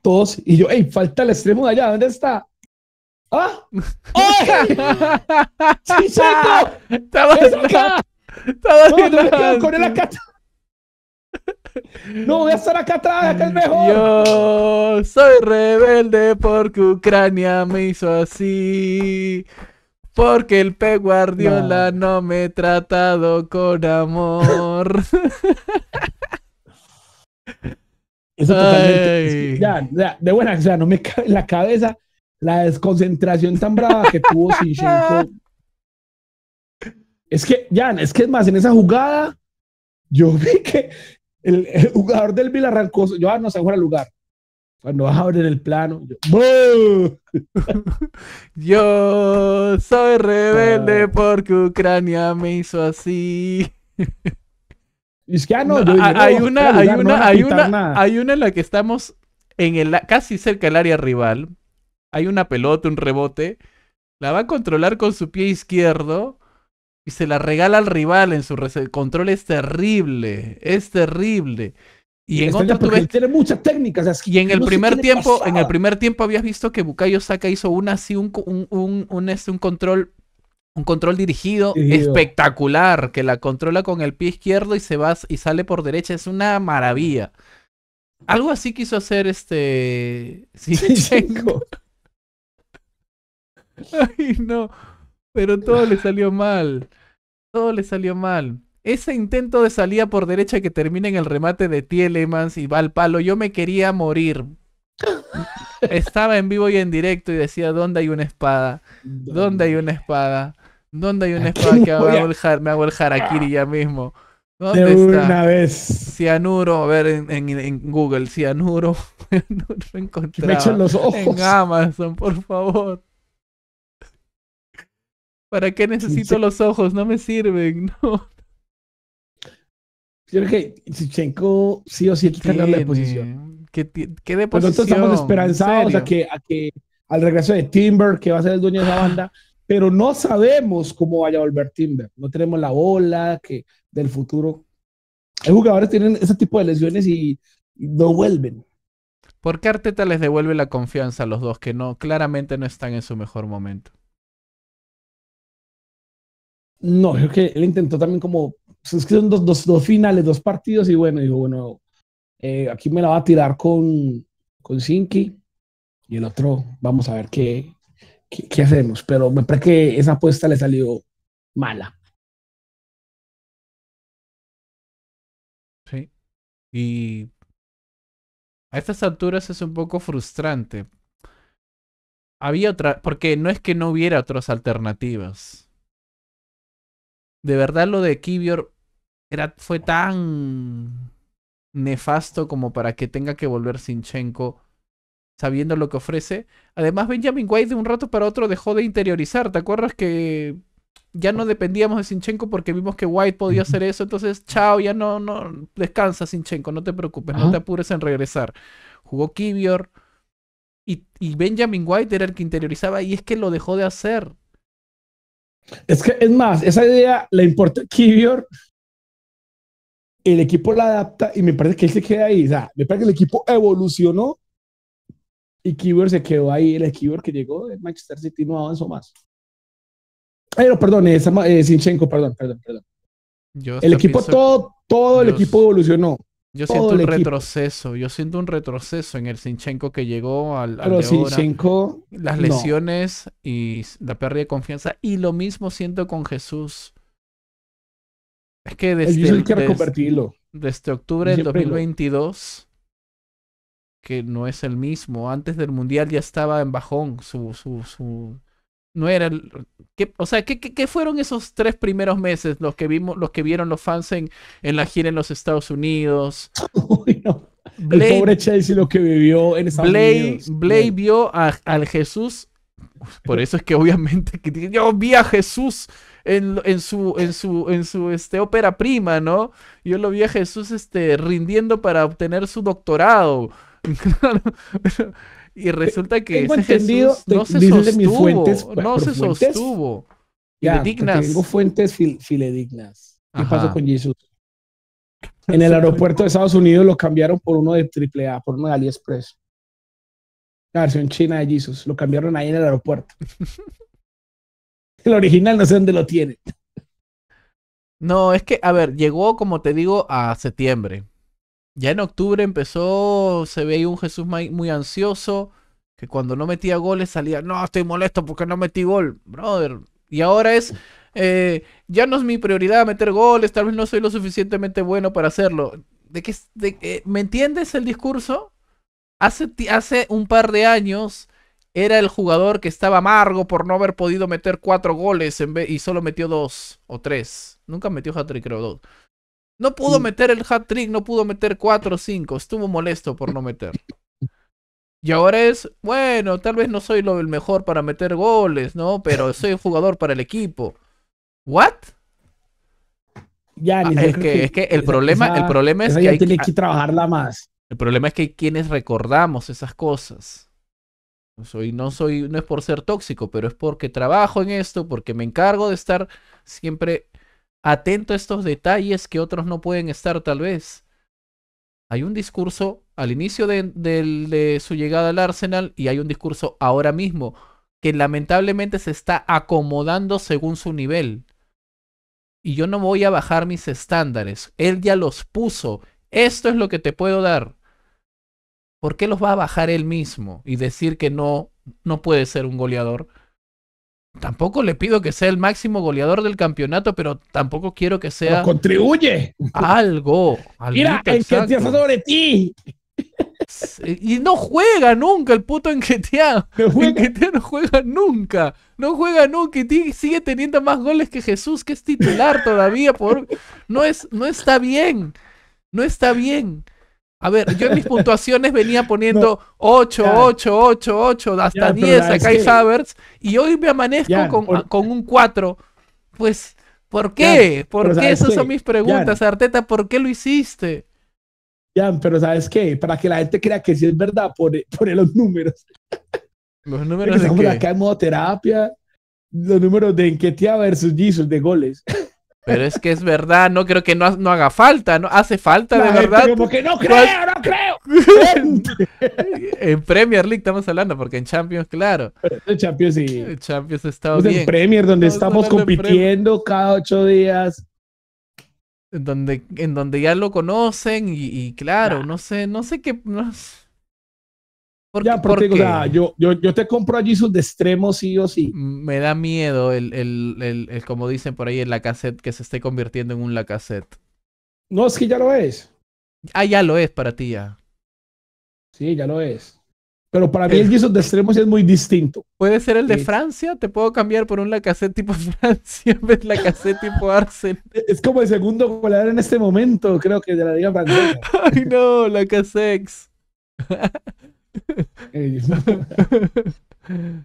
Todos, y yo, hey, falta el extremo de allá, ¿dónde está? ¡Ah! ¡Ay! ¡Chichaco! ¡Estaba acá! ¡Estaba no, yo con acá! No voy a estar acá atrás, acá es mejor. Yo soy rebelde porque Ucrania me hizo así. Porque el P. Guardiola no, me ha tratado con amor. Eso totalmente. ya, ya, de buena, o sea, no me cabe en la cabeza la desconcentración tan brava que tuvo Sinchenko. Es que, Jan, es que es más, en esa jugada, yo vi que el, jugador del Vila yo ah, no sé fuera lugar. Cuando a abrir el plano, yo, yo soy rebelde ah. porque Ucrania me hizo así. Es que, ah, no, hay, una, hay, una, hay, una, hay una, hay una en la que estamos en el, casi cerca del área rival, hay una pelota, un rebote, la va a controlar con su pie izquierdo y se la regala al rival en su el control es terrible, es terrible. Y, en muchas técnicas. y en el primer tiempo, en el primer tiempo habías visto que Bukayo Saka hizo una así un, un, este, un control un control dirigido, espectacular, que la controla con el pie izquierdo y se va y sale por derecha, es una maravilla. Algo así quiso hacer este Sinchenko. Ay, no. Pero todo le salió mal. Todo le salió mal. Ese intento de salida por derecha que termina en el remate de Tielemans y va al palo, yo me quería morir. Estaba en vivo y en directo y decía, ¿dónde hay una espada? ¿Dónde hay una espada? ¿Dónde hay una espada que me hago el harakiri ya mismo? ¿Dónde está? una vez. Cianuro, a ver en, Google, cianuro. no Me los ojos. En Amazon, por favor. ¿Para qué necesito los ojos? No me sirven, no. Yo que sí o sí tiene que la posición. ¿Qué, qué pues Nosotros estamos esperanzados a que, que al regreso de Timber, que va a ser el dueño de la banda, pero no sabemos cómo vaya a volver Timber. No tenemos la bola que, del futuro. Hay jugadores que tienen ese tipo de lesiones y no vuelven. ¿Por qué Arteta les devuelve la confianza a los dos que no claramente no están en su mejor momento? No, creo que él intentó también como, pues son dos, dos, dos finales, dos partidos y bueno, dijo, bueno, eh, aquí me la va a tirar con, con Sinki y el otro, vamos a ver qué, qué, qué hacemos. Pero me parece que esa apuesta le salió mala. Sí. Y a estas alturas es un poco frustrante. Había otra, porque no es que no hubiera otras alternativas de verdad lo de Kibior era, fue tan nefasto como para que tenga que volver Sinchenko sabiendo lo que ofrece. Además, Benjamin White de un rato para otro dejó de interiorizar. ¿Te acuerdas que ya no dependíamos de Sinchenko porque vimos que White podía hacer eso? Entonces, chao, ya no, no, descansa Sinchenko, no te preocupes, no te apures en regresar. Jugó Kivior y, y Benjamin White era el que interiorizaba y es que lo dejó de hacer. Es que, es más, esa idea la importa Kivior, el equipo la adapta y me parece que él se queda ahí. O sea, me parece que el equipo evolucionó y Kivior se quedó ahí. El equipo que llegó de Manchester City no avanzó más. pero perdón, es, eh, Sinchenko, eh, perdón, perdón, perdón. el equipo, todo, todo el equipo evolucionó. Yo siento un retroceso, yo siento un retroceso en el Sinchenko que llegó al, Sinchenko, las lesiones y la pérdida de confianza y lo mismo siento con Jesús. Es que desde, octubre del 2022 que no es el mismo, antes del mundial ya estaba en bajón su, su no era el, ¿qué, o sea ¿qué, qué, fueron esos tres primeros meses los que vimos los que vieron los fans en, en la gira en los Estados Unidos el pobre Chelsea lo que vivió en Estados Unidos vio al Jesús por eso es que obviamente yo vi a Jesús en, su en su en su este ópera prima no yo lo vi a Jesús este rindiendo para obtener su doctorado Y resulta que ese entendido, Jesús no se sostuvo. no se sostuvo. Ya, Tengo fuentes filedignas. ¿Qué pasó con Jesús? En el aeropuerto de Estados Unidos lo cambiaron por uno de AAA, por uno de AliExpress. La versión china de Jesus. Lo cambiaron ahí en el aeropuerto. el original no sé dónde lo tiene. No, es que, a ver, llegó, como te digo, a septiembre. Ya en octubre empezó, se veía un Jesús muy ansioso, que cuando no metía goles salía, no, estoy molesto porque no metí gol, brother. Y ahora es, eh, ya no es mi prioridad meter goles, tal vez no soy lo suficientemente bueno para hacerlo. ¿De qué, de, eh, ¿Me entiendes el discurso? Hace, hace un par de años era el jugador que estaba amargo por no haber podido meter cuatro goles en y solo metió dos o tres. Nunca metió hat creo, dos. No pudo meter el hat trick, no pudo meter 4 o 5. Estuvo molesto por no meter. Y ahora es, bueno, tal vez no soy lo el mejor para meter goles, ¿no? Pero soy un jugador para el equipo. ¿What? Ya, ah, es, que, es que el problema, el problema es que hay, tiene que trabajarla más. El problema es que hay quienes recordamos esas cosas. soy, no soy, no es por ser tóxico, pero es porque trabajo en esto, porque me encargo de estar siempre atento a estos detalles que otros no pueden estar tal vez. Hay un discurso al inicio de, de su llegada al Arsenal y hay un discurso ahora mismo que lamentablemente se está acomodando según su nivel. Y yo no voy a bajar mis estándares. Él ya los puso. Esto es lo que te puedo dar. ¿Por qué los va a bajar él mismo y decir que no, no puede ser un goleador? Tampoco le pido que sea el máximo goleador del campeonato, pero tampoco quiero que sea. contribuye. Algo. Mira, Enquetea sobre ti. Y no juega nunca el puto Enquetea. Enquetea no juega nunca. No juega nunca y sigue teniendo más goles que Jesús, que es titular todavía. Por... No, es, no está bien. No está bien. A ver, yo en mis puntuaciones venía poniendo 8, 8, 8, 8, hasta 10 acá hay sabers, y hoy me amanezco con, un 4. Pues, ¿por qué? ¿Por qué? Esas son mis preguntas, Arteta, ¿por qué lo hiciste? Ya, pero ¿sabes qué? Para que la gente crea que sí es verdad, pone, pone los números. Los números de estamos acá en modo terapia, los números de Enquetea versus Jesus de goles. Pero es que es verdad, no creo que no, no haga falta, no hace falta de verdad. Como no creo, no creo. en Premier League estamos hablando, porque en Champions, claro. En Champions y. En Champions estado bien. En Premier, donde estamos, compitiendo cada ocho días. En donde, en donde ya lo conocen y, claro, no sé, no sé qué yo, yo, te compro allí sus de extremo sí o sí. Me da miedo el, el, el, como dicen por ahí, el Lacassette que se esté convirtiendo en un Lacassette. No, es que ya lo es. Ah, ya lo es para ti ya. Sí, ya lo es. Pero para mí el guiso de extremos es muy distinto. Puede ser el de Francia, te puedo cambiar por un Lacassette tipo Francia en vez de Lacassette tipo Arsenal. Es como el segundo goleador en este momento, creo que de la Liga Ay no, cassette.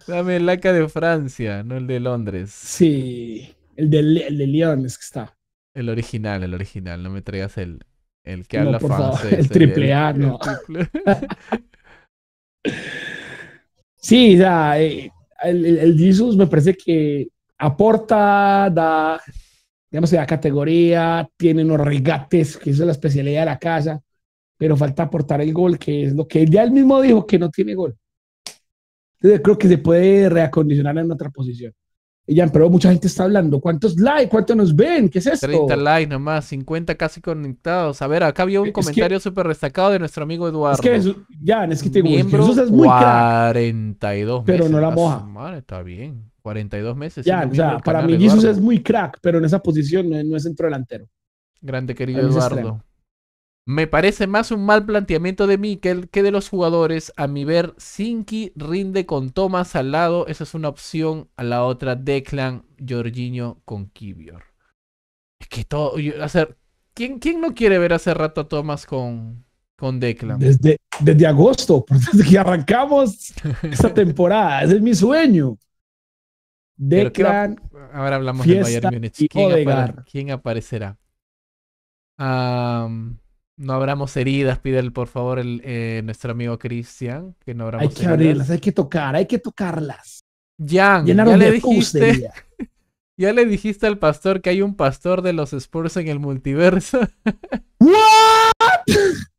Dame el laca de Francia, no el de Londres. Sí, el de, el es que está. El original, el original, no me traigas el, el que habla francés. el eh, triple A, no. sí, o eh, el, el Jesus me parece que aporta, da, digamos, la categoría, tiene unos regates, que es la especialidad de la casa pero falta aportar el gol, que es lo que ya él mismo dijo que no tiene gol. Entonces creo que se puede reacondicionar en otra posición. pero mucha gente está hablando. ¿Cuántos likes? ¿Cuántos nos ven? ¿Qué es esto? 30 likes nomás, 50 casi conectados. A ver, acá había un comentario súper destacado de nuestro amigo Eduardo. Es que ya, es que te Miembro es muy 42 meses. Pero no la moja. está bien. 42 meses. Ya, para mí Jesús es muy crack, pero en esa posición no, no es centro delantero. Grande querido Eduardo. Me parece más un mal planteamiento de Mikel que de los jugadores. A mi ver, Sinki rinde con Thomas al lado. Esa es una opción. A la otra, Declan, Jorginho con Kibior. Es que todo. hacer, ¿quién, ¿Quién no quiere ver hace rato a Thomas con, con Declan? Desde, desde agosto, desde que arrancamos esta temporada. Ese es mi sueño. Declan. ahora hablamos de Bayern Munich. ¿Quién, aparecerá? Ah... No abramos heridas, pide por favor el, eh, nuestro amigo Cristian, que no abramos Hay que abrirlas, hay que tocar, hay que tocarlas. Jan, ya le dijiste, ya le dijiste al pastor que hay un pastor de los Spurs en el multiverso. ¿What?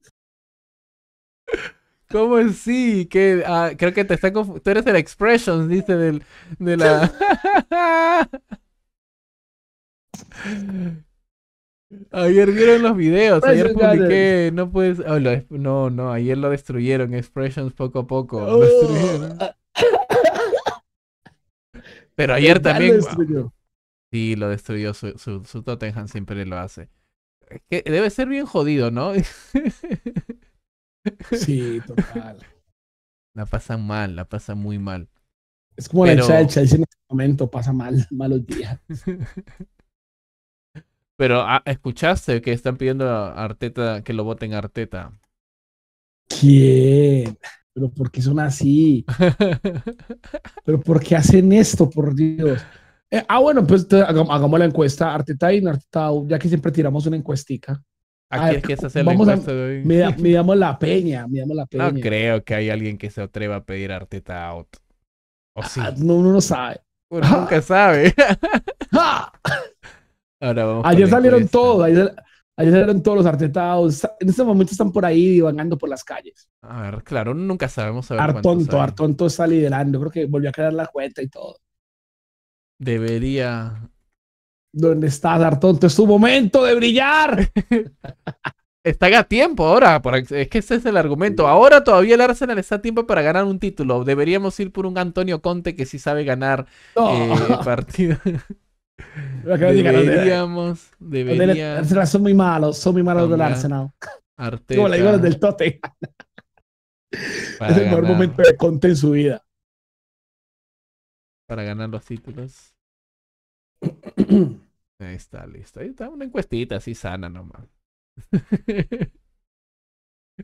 ¿Cómo así? Que ah, creo que te está Tú eres el Expressions, dice del, de la. Ayer vieron los videos, pues, ayer publiqué, no puedes, ah, no, no, ayer lo destruyeron, Expressions poco a poco, lo oh. destruyeron. Pero ayer también, sí, lo destruyó, su, su, su, Tottenham siempre lo hace. que debe ser bien jodido, ¿no? sí, total. La pasa mal, la pasa muy mal. Es como Pero... la en este momento, pasa mal, malos días. Pero ah, escuchaste que están pidiendo a Arteta que lo voten a Arteta. ¿Quién? Pero ¿por qué son así? Pero ¿por qué hacen esto, por Dios? Eh, ah, bueno, pues hagamos la encuesta Arteta y Arteta out. ya que siempre tiramos una encuestica. Aquí es que se la encuesta hoy. me, llamo la peña, la peña. No creo que hay alguien que se atreva a pedir Arteta out. ¿O ah, sí? no, uno no sabe. Uno nunca ah. sabe. ayer salieron todos, ayer, salieron todos los artetados. En este momento están por ahí divagando por las calles. A ver, claro, nunca sabemos. Artonto, Artonto está liderando. Creo que volvió a crear la cuenta y todo. Debería. ¿Dónde estás, Artonto? Es tu momento de brillar. está a tiempo ahora. Es que ese es el argumento. Ahora todavía el Arsenal está a tiempo para ganar un título. Deberíamos ir por un Antonio Conte que sí sabe ganar el eh, partido. Deberíamos, son muy malos, son muy malos del Arsenal. Arteta. Como le digo los del tote es el mejor momento de Conte en su vida. Para ganar los títulos. Ahí está, listo. Ahí está una encuestita así sana nomás.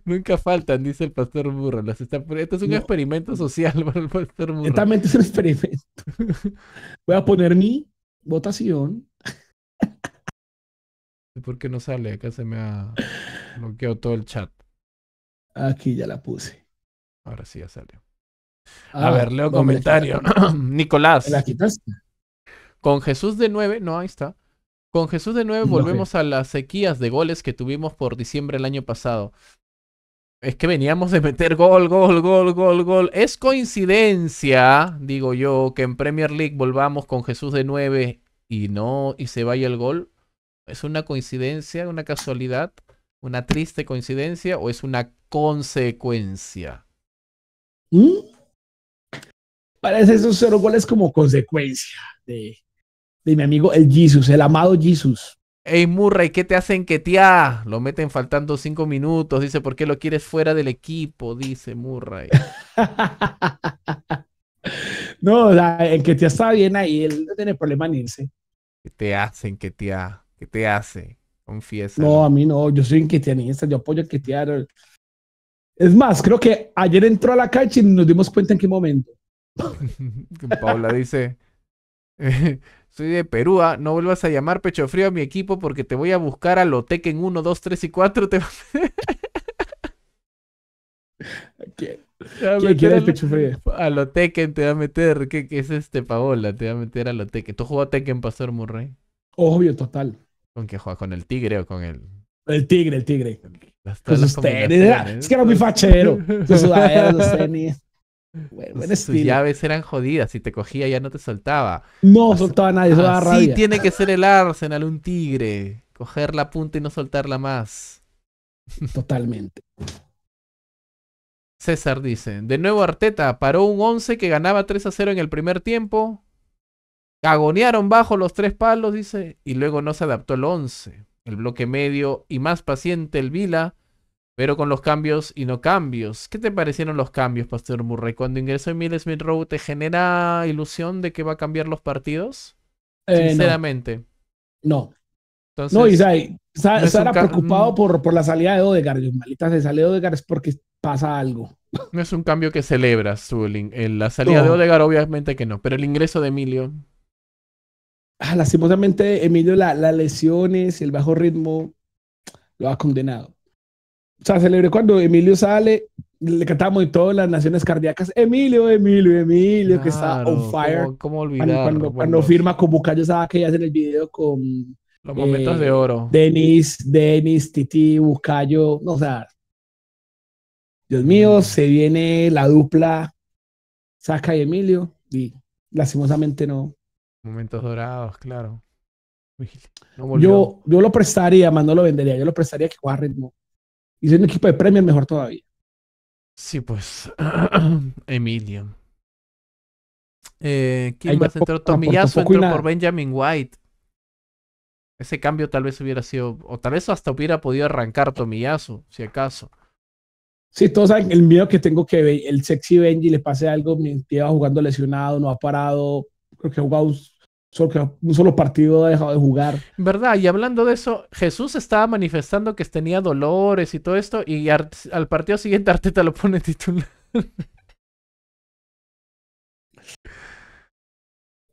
Nunca faltan, dice el pastor Burro. Esto es un experimento social para el pastor Burro. Exactamente es un experimento. Voy a poner mi votación. ¿Por qué no sale? Acá se me ha bloqueado todo el chat. Aquí ya la puse. Ahora sí ya salió. a ah, ver, leo comentario. Nicolás. ¿La Con Jesús de 9, no, ahí está. Con Jesús de 9 volvemos a las sequías de goles que tuvimos por diciembre el año pasado. Es que veníamos de meter gol, gol, gol, gol, gol. Es coincidencia, digo yo, que en Premier League volvamos con Jesús de 9 y no, y se vaya el gol. ¿Es una coincidencia, una casualidad, una triste coincidencia o es una consecuencia? ¿Mm? Parece esos cero goles como consecuencia de, de mi amigo el Jesus, el amado Jesus. Ey, Murray, ¿qué te hacen que tía? Ah, lo meten faltando cinco minutos. Dice, ¿por qué lo quieres fuera del equipo? Dice Murray. no, la, el que tía está bien ahí, él no tiene problema en irse. ¿Qué te hacen que tía? Ah? ¿Qué te hace? Confiesa. No, a mí no, yo soy inquietianista, yo apoyo inquietiar. Es más, creo que ayer entró a la cancha y nos dimos cuenta en qué momento. Paula dice. Eh, soy de Perú, ¿ah? no vuelvas a llamar pecho frío a mi equipo porque te voy a buscar a Lotequen en 1, 2, 3 y 4. Te... ¿Quién? ¿Quién, ¿Quién pecho frío? A lo te va a meter. ¿Qué, qué es este Paola? Te va a meter a lo ¿Tú jugas a Tekken Pastor Murray? Obvio, total. ¿Con qué juega? ¿Con el tigre o con el.? El tigre, el tigre. con los tenis. Es que era mi fachero. tenis. Mm. Sus llaves eran jodidas. Si te cogía, ya no te soltaba. No soltaba nadie, tiene que ser el Arsenal, un tigre. Coger la punta y no soltarla más. Totalmente. César dice: De nuevo Arteta paró un 11 que ganaba 3 a 0 en el primer tiempo. Cagonearon bajo los tres palos, dice, y luego no se adaptó el 11. El bloque medio y más paciente, el Vila, pero con los cambios y no cambios. ¿Qué te parecieron los cambios, Pastor Murray? Cuando ingresó Emil Smith Rowe, ¿te genera ilusión de que va a cambiar los partidos? Eh, Sinceramente. No. no. Entonces, no, preocupado mm. por, por la salida de Odegar. Y malita se sale de Odegar es porque pasa algo. No es un cambio que celebras, Zulín. la salida de Odegar, obviamente que no, pero el ingreso de Emilio. Ah, lastimosamente, Emilio, las lesiones, y el bajo ritmo, lo ha condenado o sea, celebré cuando Emilio sale, le cantamos y todas las naciones cardíacas, Emilio, Emilio, Emilio, que está on fire. ¿Cómo, olvidar? Cuando, firma con Bucayo que ya hacen el video con... Los momentos de eh, oro. Denis, Denis, Titi, Bucayo, no, o sea... Dios mío, mm. se viene la dupla Saca y Emilio y lastimosamente no. Momentos dorados, claro. yo, yo lo prestaría, más no lo vendería, yo lo prestaría que juega ritmo. Y un equipo de Premier, mejor todavía. Sí, pues. Emilio. Eh, ¿Quién más entró? Tomiyasu entró por Benjamin White. Ese cambio tal vez hubiera sido, o tal vez hasta hubiera podido arrancar Tomiyasu, si acaso. Sí, todos saben el miedo que tengo que el sexy Benji le pase algo, va jugando lesionado, no ha parado, creo que ha jugado solo que un solo partido ha dejado de jugar. ¿Verdad? Y hablando de eso, Jesús estaba manifestando que tenía dolores y todo esto, y al partido siguiente Arteta lo pone titular.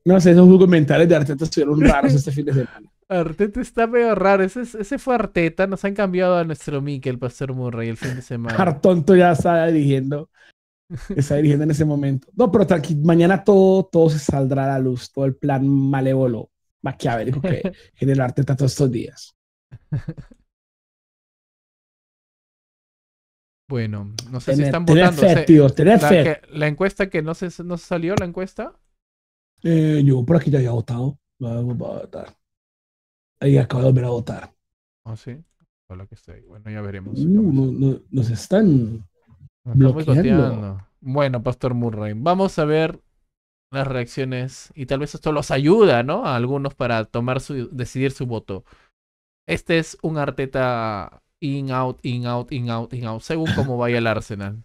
No sé, esos documentales de Arteta estuvieron raros este fin de semana. Arteta está medio raro. Ese, ese fue Arteta. Nos han cambiado a nuestro Mikel, Pastor Murray, el fin de semana. Artonto ya estaba dirigiendo está dirigiendo en ese momento. No, pero mañana todo, todo se saldrá a la luz, todo el plan malévolo, maquiavélico que generó Arteta todos estos días. Bueno, no sé si están votando. Fe, tío, eh, tener la, fe. la, encuesta que no se, no se salió, la encuesta. Eh, yo por aquí ya había votado. Voy a votar. Ahí acabo de volver a votar. Ah, sí. Bueno, ya veremos. Uh, no, nos están bueno, Pastor Murray, vamos a ver las reacciones y tal vez esto los ayuda, ¿no? A algunos para tomar su, decidir su voto. Este es un Arteta in out, in out, in out, in out, según cómo vaya el Arsenal.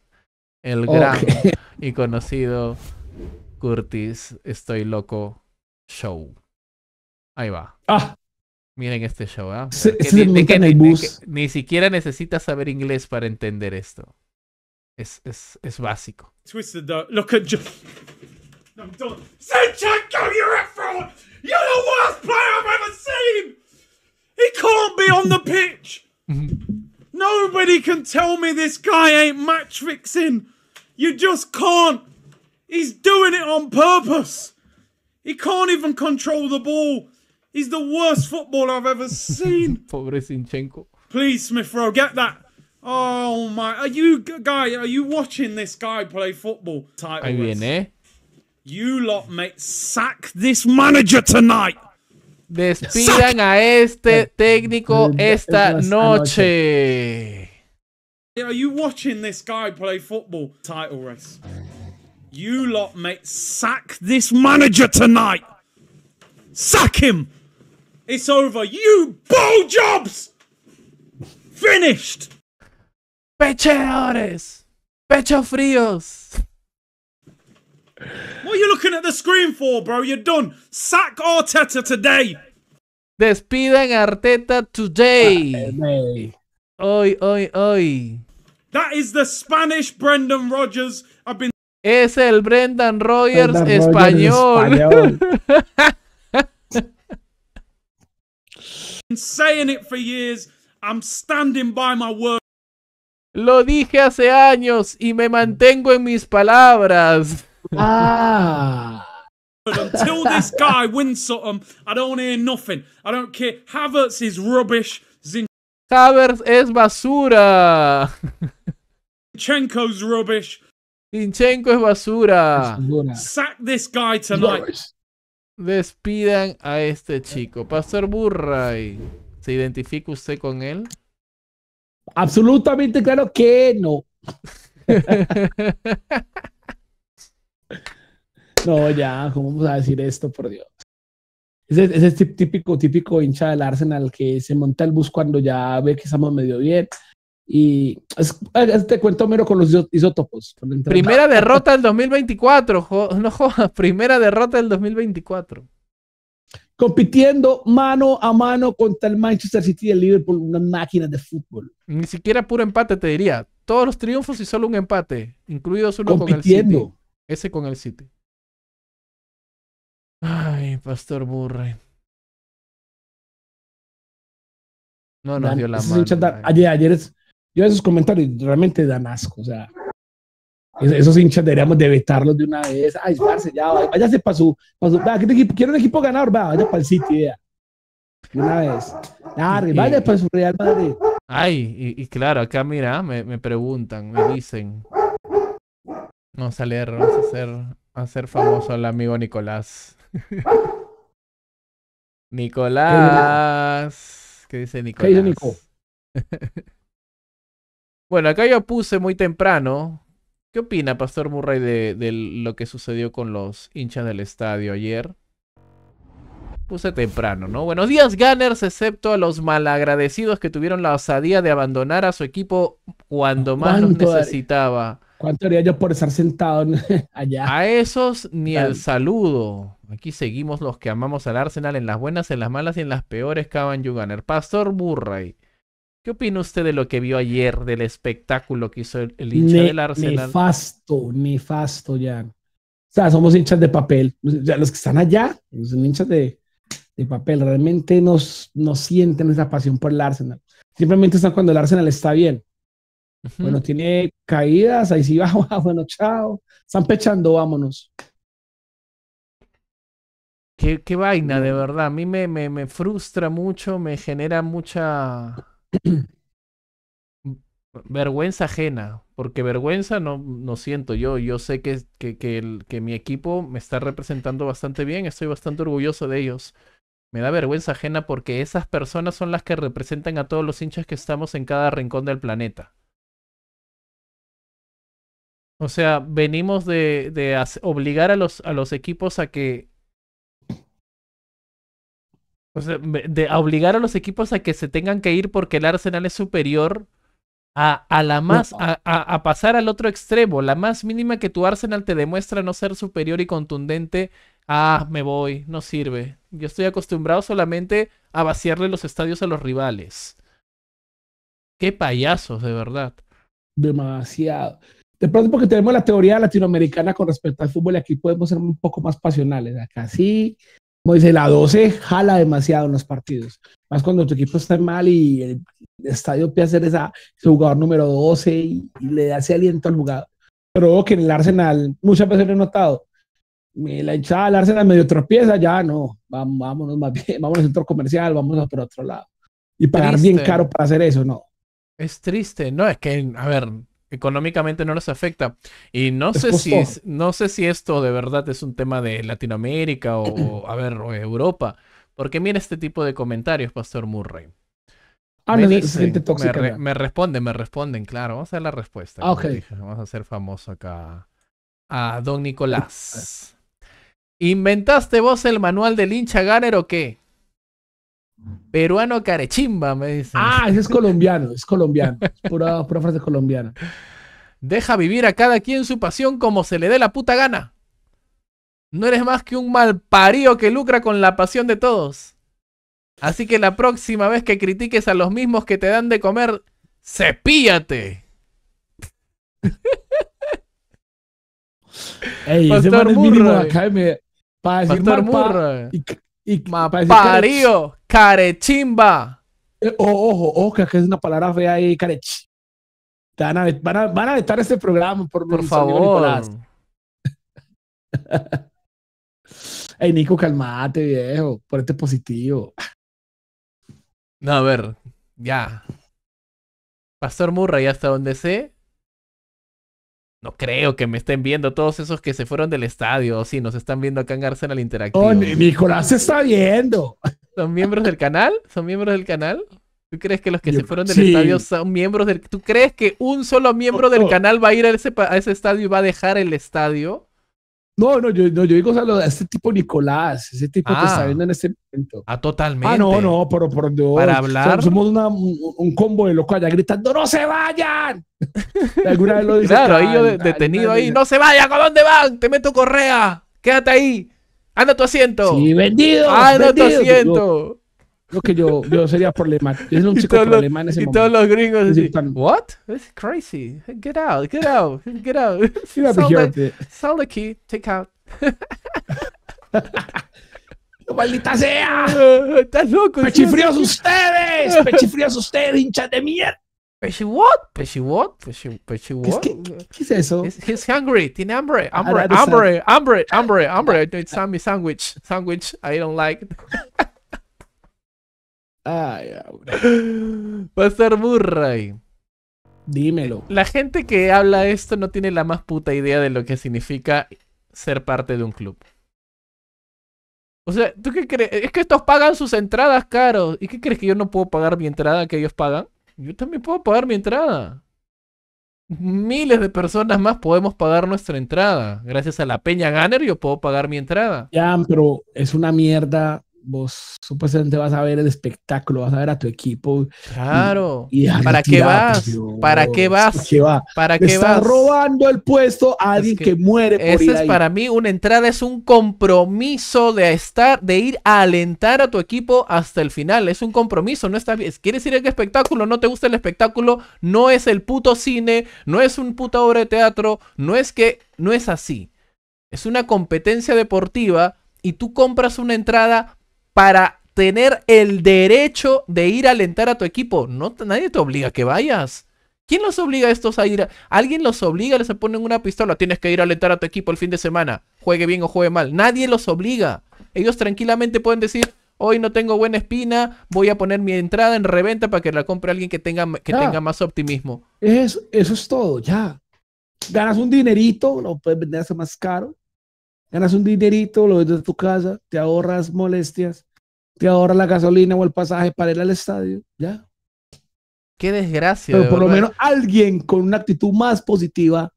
El gran y conocido Curtis, estoy loco show. Ahí va. Ah. Miren este show, ¿ah? ni, siquiera necesitas saber inglés para entender esto. es, es, es básico. Twisted Dog. Look at you! No, don't. Zinchenko, you're a fraud! You're the worst player I've ever seen! He can't be on the pitch! Mm-hmm. Nobody can tell me this guy ain't match fixing! You just can't! He's doing it on purpose! He can't even control the ball! He's the worst footballer I've ever seen! Pobre Zinchenko. Please, Smith Rowe, get that Oh my! Are you guy? Are you watching this guy play football? Title. Are you in there? You lot, mate, sack this manager tonight. Despidan a este eh, técnico eh, eh, esta noche. Are you watching this guy play football? Title race. You lot, mate, sack this manager tonight. Sack him. It's over. You ball jobs. Finished. Pecheores. Pecho fríos! What are you looking at the screen for, bro? You're done. Sack Arteta today. Despiden Arteta today. Hoy, hoy, hoy. That is the Spanish Brendan Rogers. I've been. Es el Brendan Rogers Brendan español. Rogers español. been saying it for years. I'm standing by my word. Lo dije hace años y me mantengo en mis palabras. Ah. But until this guy wins something, em, I don't hear nothing. I don't care. Havertz is rubbish. Zin Havertz es basura. Zinchenko's rubbish. Zinchenko es basura. Sack this guy tonight. Despidan a este chico. Pastor Burray, ¿se identifica usted con él? absolutamente claro que no. no, ya, ¿cómo vamos a decir esto, por Dios? Ese, típico, típico hincha del Arsenal que se monta el bus cuando ya ve que estamos medio bien. Y te cuento mero con los isótopos. primera derrota del 2024, no primera derrota del 2024 compitiendo mano a mano contra el Manchester City y el Liverpool, una máquina de fútbol. Ni siquiera puro empate, te diría. Todos los triunfos y solo un empate, incluidos uno con el City. Ese con el City. Ay, Pastor burre No nos dio la mano. Ayer, ayer yo esos comentarios realmente dan asco. O sea, esos hinchas deberíamos de vetarlos de una vez. Ay, parce, ya, váyase para su. Pa su quiero un equipo ganador, va, vaya para el City, De una vez. vaya para su Real Madrid. Ay, y, y claro, acá mira, me, me, preguntan, me dicen. Vamos a leer, vamos a hacer, a hacer famoso al amigo Nicolás. Nicolás. ¿Qué dice Nicolás? ¿Qué dice Nico? bueno, acá yo puse muy temprano ¿Qué opina, Pastor Murray, de, lo que sucedió con los hinchas del estadio ayer? Puse temprano, ¿no? Buenos días, Gunners, excepto a los malagradecidos que tuvieron la osadía de abandonar a su equipo cuando más los necesitaba. ¿Cuánto haría yo por estar sentado allá? A esos ni el saludo. Aquí seguimos los que amamos al Arsenal en las buenas, en las malas y en las peores, Caban Gunner. Pastor Murray. ¿Qué opina usted de lo que vio ayer, del espectáculo que hizo el, hincha del Arsenal? Nefasto, nefasto, ya. O sea, somos hinchas de papel. Pues, los que están allá pues, son hinchas de, papel. Realmente nos, nos sienten esa pasión por el Arsenal. Simplemente están cuando el Arsenal está bien. Bueno, tiene caídas, ahí sí va, bueno, chao. Están pechando, vámonos. Qué, vaina, de verdad. A mí me, me frustra mucho, me genera mucha vergüenza ajena, porque vergüenza no, no siento yo. Yo sé que, que, que, mi equipo me está representando bastante bien, estoy bastante orgulloso de ellos. Me da vergüenza ajena porque esas personas son las que representan a todos los hinchas que estamos en cada rincón del planeta. O sea, venimos de, de obligar a los, a los equipos a que o de obligar a los equipos a que se tengan que ir porque el Arsenal es superior a, a la más, a, a, a, pasar al otro extremo, la más mínima que tu Arsenal te demuestra no ser superior y contundente, ah, me voy, no sirve. Yo estoy acostumbrado solamente a vaciarle los estadios a los rivales. Qué payasos, de verdad. Demasiado. De pronto porque tenemos la teoría latinoamericana con respecto al fútbol y aquí podemos ser un poco más pasionales. Acá sí, como dice, la 12 jala demasiado en los partidos. Más cuando tu equipo está mal y el estadio empieza a ser esa, ese jugador número 12 y, le da ese aliento al jugador. Pero que en el Arsenal, muchas veces lo he notado, la hinchada del Arsenal medio tropieza, ya no, vámonos más bien, vámonos al centro comercial, vámonos por otro lado. Y pagar bien caro para hacer eso, no. Es triste, no, es que, a ver, económicamente no nos afecta. Y no sé, si, no sé si esto de verdad es un tema de Latinoamérica o, a ver, Europa. Porque mira este tipo de comentarios, Pastor Murray. Ah, me, no, me, responden, me responden, claro. Vamos a ver la respuesta. Ah, vamos a hacer famoso acá a Don Nicolás. ¿Inventaste vos el manual del hincha gánero o qué? Peruano carechimba, me dice. Ah, ese es colombiano, es colombiano. Es pura, frase colombiana. Deja vivir a cada quien su pasión como se le dé la puta gana. No eres más que un mal parío que lucra con la pasión de todos. Así que la próxima vez que critiques a los mismos que te dan de comer, ¡cepíate! Ey, Pastor ese Parío, care carechimba. Eh, ojo, ojo, que es una palabra fea ahí, carech. Van a, van vetar este programa, por, por favor. Ey, Nico, calmate, viejo. por este positivo. No, a ver, ya. Pastor Murray, hasta donde sé, no creo que me estén viendo todos esos que se fueron del estadio. Sí, nos están viendo acá en al Interactivo. Oh, Nicolás se está viendo. ¿Son miembros del canal? ¿Son miembros del canal? ¿Tú crees que los que se fueron del estadio son miembros del... ¿Tú crees que un solo miembro del oh, oh. canal va a ir a ese, a ese estadio y va a dejar el estadio? No, no, yo, yo digo o a este tipo Nicolás, ese tipo que está ah. viendo en este momento. Ah, totalmente. Ah, no, no, pero por Dios. Para hablar. somos un, combo de locos allá gritando, ¡No se vayan! Alguna vez lo dice. Claro, ahí yo detenido ahí, ¡No se vayan! ¿A dónde van? Te meto correa. Quédate ahí. Anda a tu asiento. Sí, vendido. Anda a tu asiento. Creo que yo, yo sería problemático. Es un chico problemático en ese y momento. Y todos los gringos dicen, What? It's crazy. Get out, get out, get out. Sell the, sell key, take out. ¡Maldita sea! ¡Estás loco! ¡Pechifríos ustedes! ¡Pechifríos ustedes, hinchas de mierda! ¿Pechi what? ¿Pechi what? ¿Pechi, pechi what? pechi what pechi what qué qué es eso? He's, hungry. Tiene hambre. Hambre, hambre, hambre, hambre, hambre. I don't sandwich. Sandwich, I don't like. Ay, Pastor Murray. Dímelo. La gente que habla esto no tiene la más puta idea de lo que significa ser parte de un club. O sea, ¿tú qué crees? Es que estos pagan sus entradas caros. ¿Y qué crees que yo no puedo pagar mi entrada que ellos pagan? Yo también puedo pagar mi entrada. Miles de personas más podemos pagar nuestra entrada. Gracias a la Peña Gunner yo puedo pagar mi entrada. Ya, pero es una mierda vos supuestamente vas a ver el espectáculo, vas a ver a tu equipo. Claro. Y, a ¿Para, qué vas? ¿Para qué vas? ¿Para qué vas? ¿Para Estás robando el puesto a alguien que, muere por ese es para mí una entrada es un compromiso de estar de ir a alentar a tu equipo hasta el final, es un compromiso, no está bien. ¿Quieres ir al espectáculo? ¿No te gusta el espectáculo? No es el puto cine, no es un puto obra de teatro, no es que no es así. Es una competencia deportiva y tú compras una entrada para tener el derecho de ir a alentar a tu equipo. No, nadie te obliga a que vayas. ¿Quién los obliga a estos a ir? A... ¿Alguien los obliga? Les ponen una pistola. Tienes que ir a alentar a tu equipo el fin de semana. Juegue bien o juegue mal. Nadie los obliga. Ellos tranquilamente pueden decir, hoy no tengo buena espina, voy a poner mi entrada en reventa para que la compre alguien que tenga, que tenga más optimismo. Es eso es todo, ya. Ganas un dinerito, lo puedes vender más caro ganas un dinerito, lo ves de tu casa, te ahorras molestias, te ahorras la gasolina o el pasaje para ir al estadio, ya. Qué desgracia. Pero por lo menos alguien con una actitud más positiva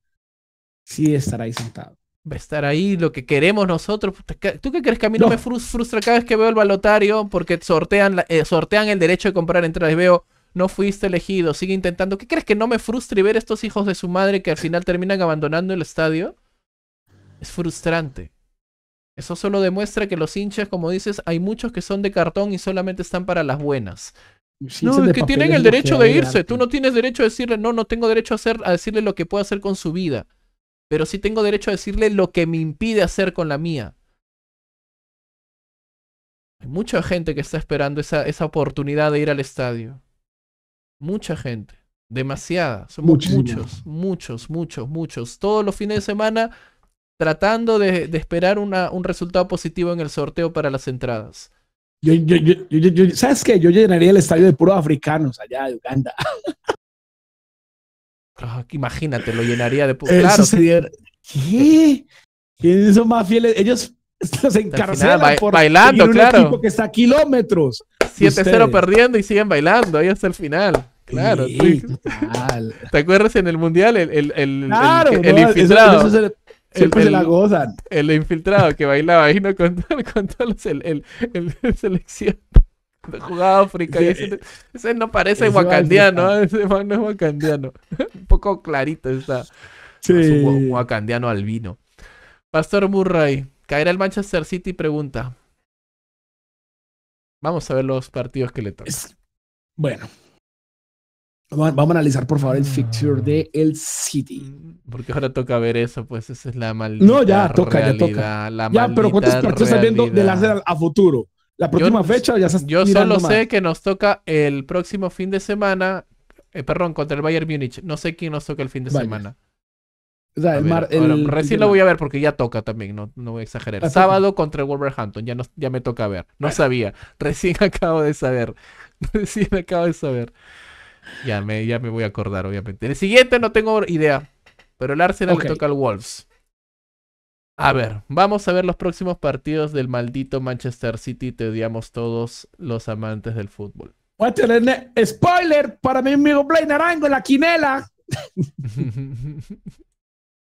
sí estará ahí sentado. Va a estar ahí lo que queremos nosotros. ¿Tú qué crees que a mí no, me frustra cada vez que veo el balotario? Porque sortean, eh, sortean el derecho de comprar entradas veo, no fuiste elegido, sigue intentando. ¿Qué crees que no me frustre ver estos hijos de su madre que al final terminan abandonando el estadio? Es frustrante. Eso solo demuestra que los hinchas, como dices, hay muchos que son de cartón y solamente están para las buenas. no, es que tienen el derecho de irse. Tú no tienes derecho a decirle, no, no tengo derecho a, hacer, a decirle lo que puedo hacer con su vida. Pero sí tengo derecho a decirle lo que me impide hacer con la mía. Hay mucha gente que está esperando esa, esa oportunidad de ir al estadio. Mucha gente. Demasiada. Somos muchos, muchos, muchos, muchos. Todos los fines de semana tratando de, esperar un resultado positivo en el sorteo para las entradas. ¿Sabes qué? Yo llenaría el estadio de puros africanos allá de Uganda. Ah, imagínate, lo llenaría de puros. Claro. ¿Qué? ¿Quiénes son más fieles? Ellos los encarcelan por bailando, un claro. equipo que está a kilómetros. 7-0 perdiendo y siguen bailando ahí hasta el final. Claro. ¿Te acuerdas en el mundial el, infiltrado? el, se la gozan. El infiltrado que bailaba ahí no con, con todos el, el, selección jugaba África. ese, no parece huacandiano, ese ¿eh? ah. no es huacandiano. Un poco clarito está. Sí. Es un albino. Pastor Murray, caerá el Manchester City, pregunta. Vamos a ver los partidos que le tocan. Bueno, Vamos a analizar, por favor, el mm. fixture de El City. Mm, porque ahora toca ver eso, pues esa es la maldita. No, ya toca, ya toca. ya, pero ¿cuántos partidos estás viendo de Arsenal a futuro? La próxima yo, fecha ya Yo solo sé que nos toca el próximo fin de semana, eh, perdón, contra el Bayern Munich. No sé quién nos toca el fin de semana. O recién lo voy a ver porque ya toca también, no, no voy a exagerar. Ah, Sábado contra el Wolverhampton, ya, no, ya me toca ver. No sabía, recién acabo de saber. Recién acabo de saber. Ya me, ya me voy a acordar, obviamente. El siguiente no tengo idea, pero el Arsenal toca al Wolves. A ver, vamos a ver los próximos partidos del maldito Manchester City. Te odiamos todos los amantes del fútbol. Spoiler para mi amigo Blaine Arango, la quinela.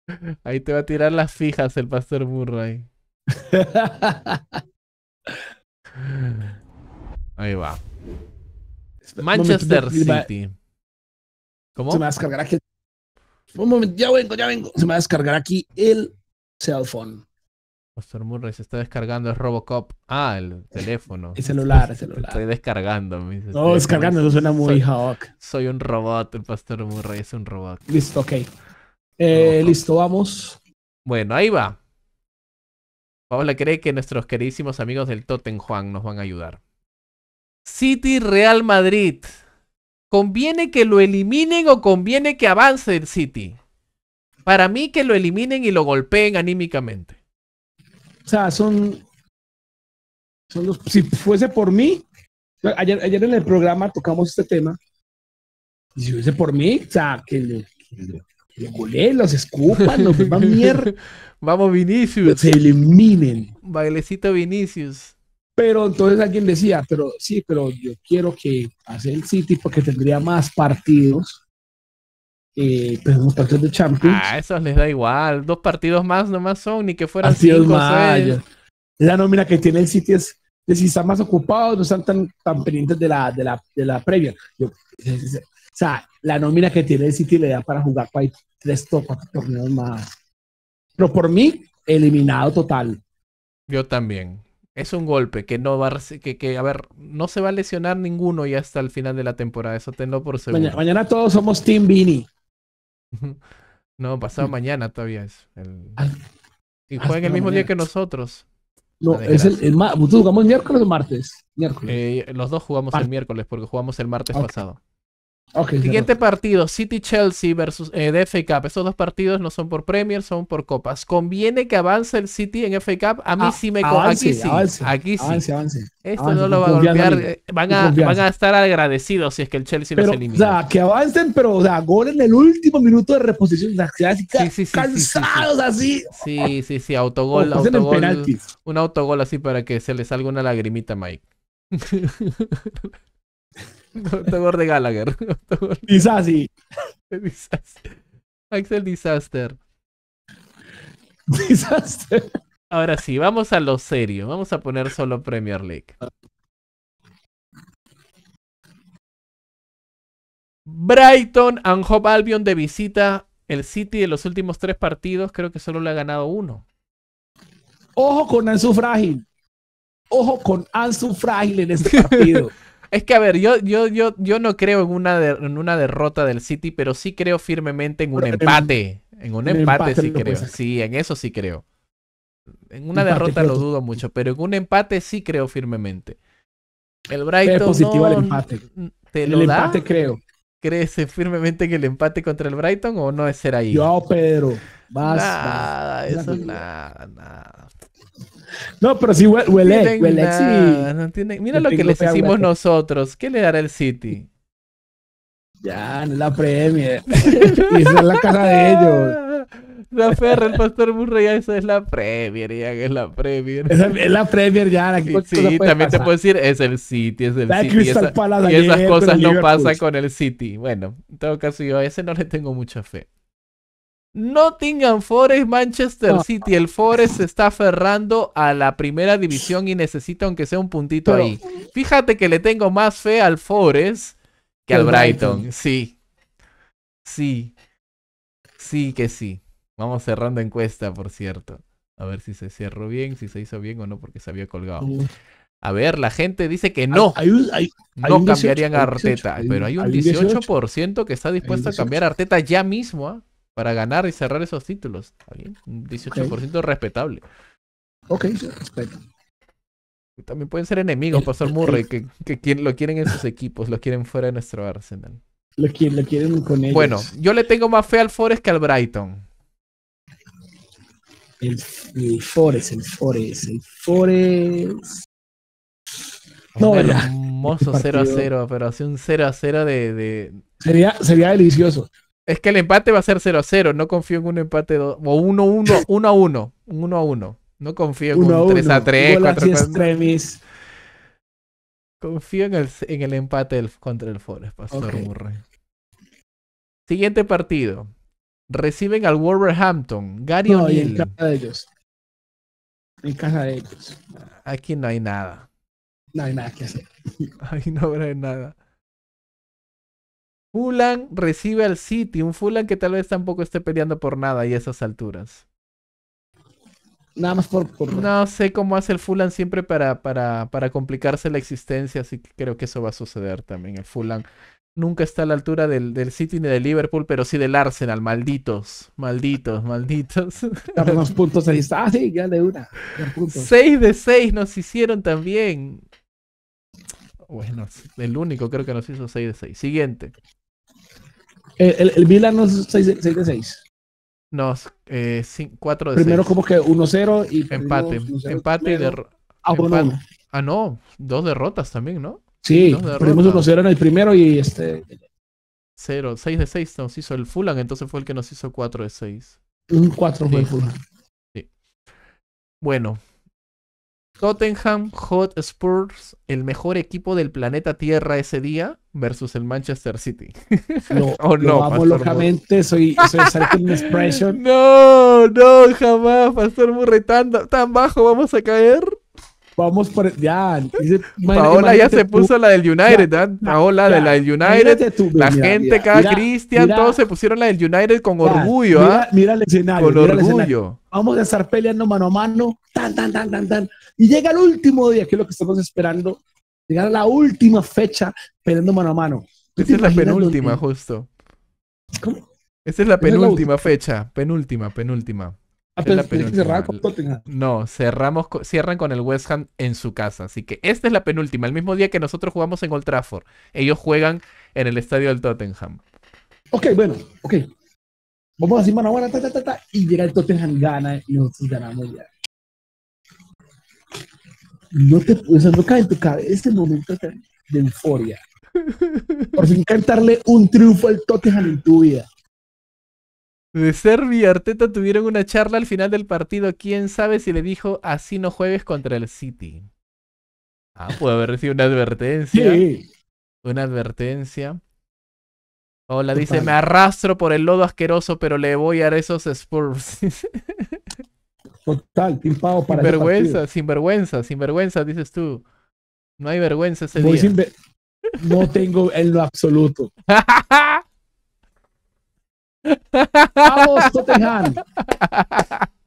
Ahí te va a tirar las fijas el pastor Murray. Ahí va. Manchester City. ¿Cómo? Se me va a descargar aquí. Un momento, ya vengo, ya vengo. Se me va a descargar aquí el cell phone. Pastor Murray se está descargando el Robocop. Ah, el teléfono. El celular, el celular. Estoy descargando. no, descargando, eso suena muy hawk. Soy un robot, el Pastor Murray es un robot. Listo, ok. Eh, listo, vamos. Bueno, ahí va. Paola cree que nuestros queridísimos amigos del Totten Juan nos van a ayudar. City Real Madrid. ¿Conviene que lo eliminen o conviene que avance el City? Para mí que lo eliminen y lo golpeen anímicamente. O sea, son, son si fuese por mí, ayer, en el programa tocamos este tema. si fuese por mí, o sea, que lo, lo los escupan, los van mierda. Vamos, Vinicius. Se eliminen. Bailecito Vinicius. Pero entonces alguien decía, pero sí, pero yo quiero que hace el City porque tendría más partidos. Eh, pues partidos de Champions. Ah, esos les da igual. Dos partidos más nomás son, ni que fueran cinco, más. La nómina que tiene el City es de si están más ocupados, no están tan, tan pendientes de la, de la, de la previa. o sea, la nómina que tiene el City le da para jugar para tres o cuatro torneos más. Pero por mí, eliminado total. Yo también es un golpe que no va a, que, que, a ver, no se va a lesionar ninguno y hasta el final de la temporada, eso tenlo por seguro. Mañana, todos somos Team Vini. no, pasado mm. mañana todavía es. Ah, y ah, juegan el mismo día que nosotros. No, es el, el ¿Tú jugamos miércoles o martes? Miércoles. Eh, los dos jugamos el miércoles porque jugamos el martes pasado. Siguiente partido, City Chelsea versus eh, FA Cup. Esos dos partidos no son por Premier, son por copas. ¿Conviene que avance el City en FA Cup? A mí ah, sí me avance, aquí sí. Aquí sí. Esto no lo va a golpear. Eh, van a, estar agradecidos si es que el Chelsea No los elimina. O sea, que avancen, pero o sea, gol en el último minuto de reposición. O cansados así. Sí, sí, sí, autogol, autogol. Un autogol así para que se les salga una lagrimita, Mike. Doctor de Gallagher. Axel Disaster. Disaster. Ahora sí, vamos a lo serio. Vamos a poner solo Premier League. Brighton and Albion de visita. El City de los últimos tres partidos creo que solo le ha ganado uno. Ojo con Ansu Frágil. Ojo con Ansu Frágil en este partido. Es que, a ver, yo, yo, yo, yo no creo en una, en una derrota del City, pero sí creo firmemente en un empate. En, un empate, sí creo. Sí, en eso sí creo. En una derrota lo dudo mucho, pero en un empate sí creo firmemente. El Brighton. positivo el empate. ¿Te lo el empate creo. ¿Crees firmemente en el empate contra el Brighton o no es ser ahí? Yo, Pedro. nada, eso nada, nada. No, pero sí huele, huele, sí. Mira lo que les hicimos nosotros. ¿Qué le dará el City? Ya, no la Premier. y es la casa de ellos. La Ferra, el Pastor Murray, esa es la Premier, ya que es la Premier. es la Premier, ya. La sí, sí también te puedo decir, es el City, es el City. y esas cosas no pasan con el City. Bueno, en todo caso, yo a ese no le tengo mucha fe. No tengan Forest, Manchester City. El Forest se está aferrando a la primera división y necesita aunque sea un puntito ahí. Fíjate que le tengo más fe al Forest que al Brighton. Sí. Sí. Sí que sí. Vamos cerrando encuesta, por cierto. A ver si se cerró bien, si se hizo bien o no, porque se había colgado. A ver, la gente dice que no. Hay no cambiarían a Arteta. pero hay un 18%, que está dispuesto a cambiar a Arteta ya mismo. ¿ah? para ganar y cerrar esos títulos. Un 18% respetable. Ok, respeto. También pueden ser enemigos, el, Pastor Murray, que, que, lo quieren en sus equipos, lo quieren fuera de nuestro Arsenal. Lo, quieren, lo quieren con ellos. Bueno, yo le tengo más fe al Forest que al Brighton. El, Forest, el Forest, el Forest. No, un hermoso 0 a 0, pero hace un 0 a 0 de. de... sería delicioso. Es que el empate va a ser 0 a 0. No confío en un empate 2. O 1 1. 1 1. 1 1. No confío en un 3 a 3. 4 3. Confío en el, en el empate contra el Forest, Pastor Siguiente partido. Reciben al Wolverhampton. Gary no, O'Neill. En casa de ellos. En casa de ellos. Aquí no hay nada. No hay nada que hacer. Aquí no habrá nada. Fulan recibe al City, un Fulan que tal vez tampoco esté peleando por nada y a esas alturas. Nada más por, No sé cómo hace el Fulan siempre para, para, para, complicarse la existencia, así que creo que eso va a suceder también. El Fulan nunca está a la altura del, del City ni del Liverpool, pero sí del Arsenal. Malditos, malditos, malditos. 6 puntos ahí. Ah, sí, ya de una. Seis de seis nos hicieron también. Bueno, el único creo que nos hizo 6 de 6. Siguiente. Eh, el, el Milan no es 6 de 6. No, 4 eh, de 6 Primero como que 1-0 y... Empate, empate de... Ah, No. ah, no, dos derrotas también, ¿no? Sí, perdimos 1-0 en el primero y este... 0, 6 de 6 nos hizo el Fulham, entonces fue el que nos hizo 4 de 6. Un 4 fue el Fulham. Sí. Bueno, Tottenham Hotspurs, el mejor equipo del planeta Tierra ese día, versus el Manchester City. Oh, no, no, amo locamente, soy, Expression. No, no, jamás, Pastor Murray, tan bajo vamos a caer. Vamos por. Ya. Paola ya se puso la del United, ¿verdad? ¿ah? Paola de la del United. Pues, la gente cada acá, Cristian, todos se pusieron la del United con orgullo, ¿ah? Mira el escenario. Con orgullo. Vamos a estar peleando mano a mano. Tan, tan, tan, tan, tan. Y llega el último día, que es lo que estamos esperando. Llegar a la última fecha peleando mano a mano. Esa es la penúltima, justo. Esa es la penúltima fecha. Penúltima, penúltima. Ah, no, cerramos, cierran con el West Ham en su casa. Así que esta es la penúltima, el mismo día que nosotros jugamos en Old Trafford. Ellos juegan en el estadio del Tottenham. Ok, bueno, ok. Vamos a decir mano buena, ta, y llega el Tottenham, gana y nosotros ganamos ya. No te, o no cae en tu cabeza ese momento de euforia. Por fin cantarle un triunfo al Tottenham en tu vida de Servi y Arteta tuvieron una charla al final del partido. Quién sabe si le dijo así no juegues contra el City. Ah, puede haber recibido una advertencia. Sí. Una advertencia. Hola, dice, me arrastro por el lodo asqueroso, pero le voy a dar esos Spurs. Total, timpado para. Sin vergüenza, sin vergüenza, sin vergüenza, dices tú. No hay vergüenza ese día. No tengo en lo absoluto. Alô, soterrâneo!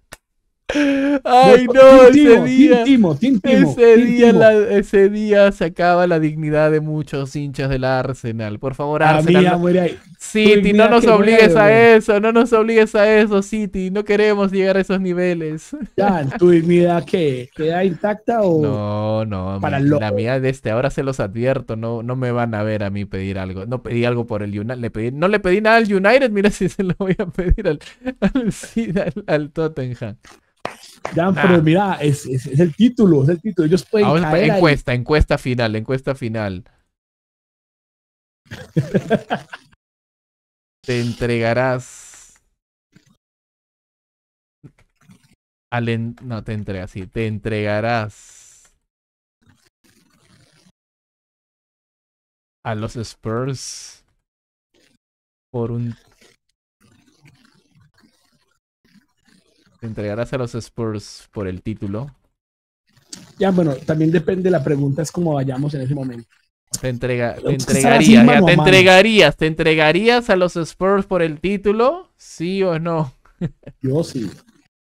Ay, no, ese día. ese, día ese día se acaba la dignidad de muchos hinchas del Arsenal. Por favor, ah, Arsenal. City, pues no nos obligues a eso, no nos obligues a eso, City. No queremos llegar a esos niveles. Ya, ¿tu dignidad qué? ¿Queda intacta o.? No, no. Para la mía de este, ahora se los advierto. No, no me van a ver a mí pedir algo. No pedí algo por el United. Le no le pedí nada al United. Mira si se lo voy a pedir al, al, al, al Tottenham. Ya, pero mira, es, es, el título, es el título. Ellos pueden. caer encuesta, encuesta final, encuesta final. Te entregarás. Al en... No te entregas, sí, te entregarás. A los Spurs por un te entregarás a los Spurs por el título? Ya, bueno, también depende, la pregunta es cómo vayamos en ese momento. Te, entrega, te entregarías, te entregarías a los Spurs por el título, sí o no. Yo sí.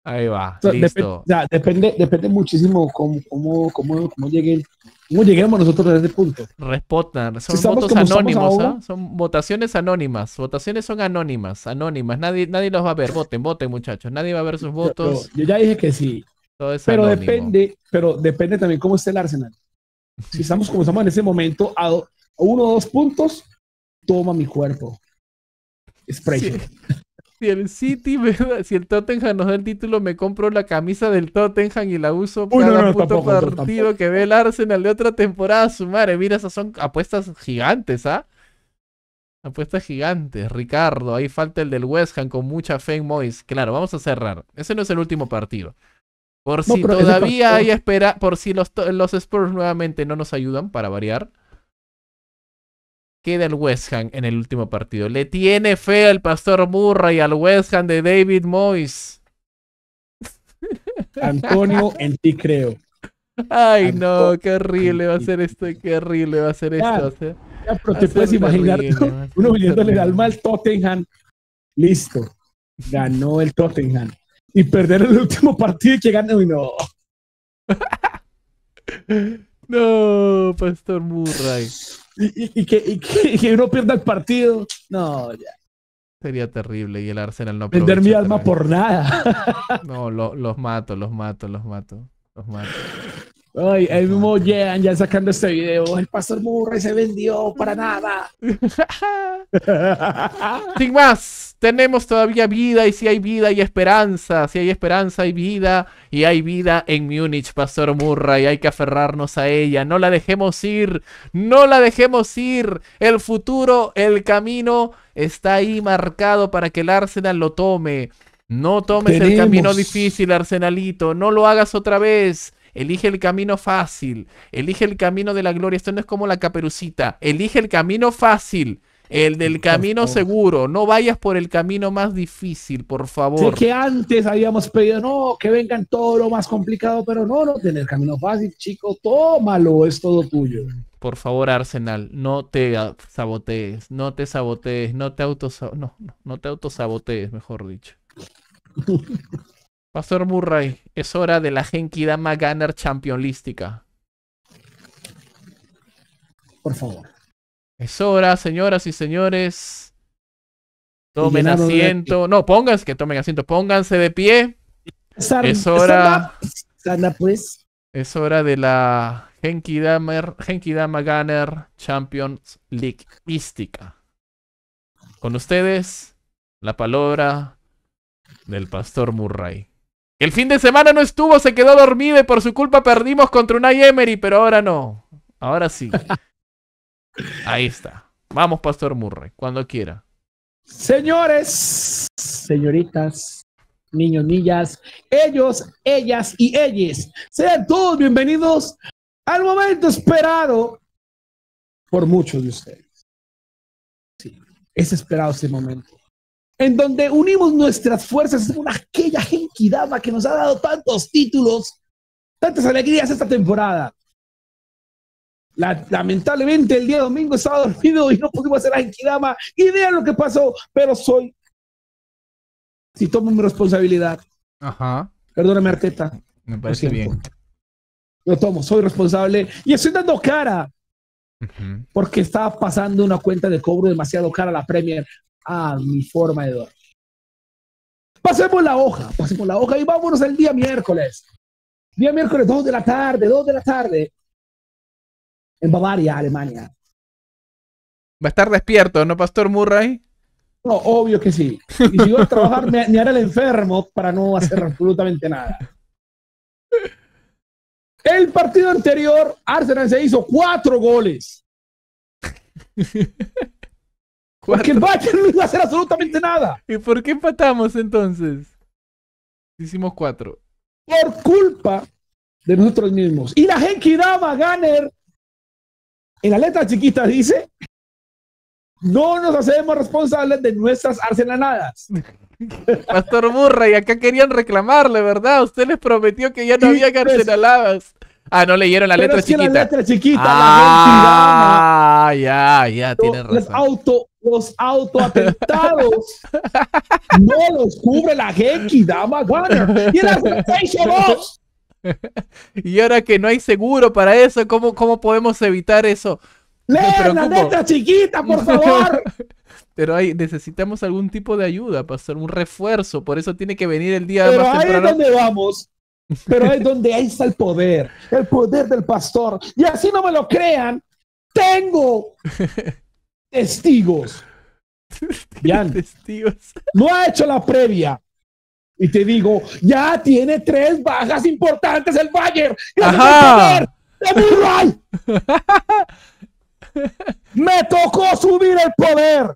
Ahí va, listo. Depende, depende, muchísimo cómo, lleguemos nosotros a ese punto. respotan, son votos anónimos, ¿ah? son votaciones anónimas, votaciones son anónimas, anónimas, nadie, nadie los va a ver, voten, voten muchachos, nadie va a ver sus votos. Yo, ya dije que sí, pero depende, pero depende también cómo esté el Arsenal. Si estamos como estamos en ese momento, a, uno o dos puntos, toma mi cuerpo. spray si el City, si el Tottenham nos da el título, me compro la camisa del Tottenham y la uso para cada puto partido que ve el Arsenal de otra temporada. Su madre, mira, esas son apuestas gigantes, ¿ah? Apuestas gigantes, Ricardo. Ahí falta el del West Ham con mucha fe en Moyes. Claro, vamos a cerrar. Ese no es el último partido. Por si todavía hay espera, por si los, los Spurs nuevamente no nos ayudan para variar queda el West Ham en el último partido. Le tiene fe al Pastor Murray al West Ham de David Moyes. Antonio, en ti creo. Ay, no, qué horrible va a ser esto, qué horrible va a ser esto. pero te puedes imaginar, uno alma al Tottenham, listo, ganó el Tottenham. Y perder el último partido y que gane, uy, no. no, Pastor Murray y, que, que, y, uno pierda el partido. No, ya. Sería terrible y el Arsenal no Vender mi alma por nada. No, los mato, los mato, los mato, los mato. Ay, el mismo Jean ya sacando este video. El pastor Murray se vendió para nada. Sin más, tenemos todavía vida y si hay vida y esperanza. Si hay esperanza hay vida y hay vida en Múnich, pastor Murray. Hay que aferrarnos a ella. No la dejemos ir. No la dejemos ir. El futuro, el camino está ahí marcado para que el Arsenal lo tome. No tomes el camino difícil, Arsenalito. No lo hagas otra vez. Elige el camino fácil. Elige el camino de la gloria. Esto no es como la caperucita. Elige el camino fácil. El del camino seguro, no vayas por el camino más difícil, por favor. Sí que antes habíamos pedido, no, que vengan todo lo más complicado, pero no, no, el camino fácil, chico, tómalo, es todo tuyo. Por favor, Arsenal, no te sabotees, no te sabotees, no te autosabotees, no, no te autosabotees, mejor dicho. Pastor Murray, es hora de la Dama Gunner Championlística. Por favor. Es hora, señoras y señores. Tomen asiento. No, pónganse, que tomen asiento. Pónganse de pie. es hora. pues. Es hora de la Genki Dama, Gunner Champions League Con ustedes, la palabra del Pastor Murray. El fin de semana no estuvo, se quedó dormido y por su culpa perdimos contra una Emery, pero ahora no. Ahora sí. Ahí está. Vamos, Pastor Murray, cuando quiera. Señores, señoritas, niños, niñas, ellos, ellas y ellas, sean todos bienvenidos al momento esperado por muchos de ustedes. Sí, es esperado ese momento. En donde unimos nuestras fuerzas con aquella gente Kidama que nos ha dado tantos títulos, tantas alegrías esta temporada. lamentablemente el día domingo estaba dormido y no pudimos hacer a Enkidama. Y lo que pasó, pero soy. Si tomo mi responsabilidad. Ajá. Perdóname, Arteta. Me parece bien. Lo tomo, soy responsable y estoy dando cara. Porque estaba pasando una cuenta de cobro demasiado cara a la Premier a mi forma de dormir. Pasemos la hoja, pasemos la hoja y vámonos el día miércoles. Día miércoles, 2 de la tarde, 2 de la tarde. En Bavaria, Alemania. ¿Va a estar despierto, no, Pastor Murray? No, obvio que sí. Y si voy a trabajar, me, haré el enfermo para no hacer absolutamente nada. El partido anterior, Arsenal se hizo cuatro goles. Porque el Bayern no iba a hacer absolutamente nada. ¿Y por qué empatamos entonces? Hicimos cuatro. Por culpa de nosotros mismos. Y la gente que daba Ganner, en la letra chiquita dice, no nos hacemos responsables de nuestras arsenaladas. Pastor Murray, acá querían reclamarle, ¿verdad? Usted les prometió que ya no había pues, arsenaladas. Ah, no leyeron la letra chiquita. la letra chiquita. Ah, ya, ya, tiene razón. Los, auto, los autoatentados no los cubre la Genki Dama Gunner. Y la Y ahora que no hay seguro para eso, ¿cómo, cómo podemos evitar eso? Lea la letra chiquita, por favor! Pero necesitamos algún tipo de ayuda, Para hacer un refuerzo, por eso tiene que venir el día más temprano. ahí es donde vamos. Pero es donde ahí está el poder, el poder del pastor. Y así no me lo crean, tengo testigos. testigos. No ha hecho la previa. Y te digo, ya tiene tres bajas importantes el Bayern. Ajá. me tocó subir el poder.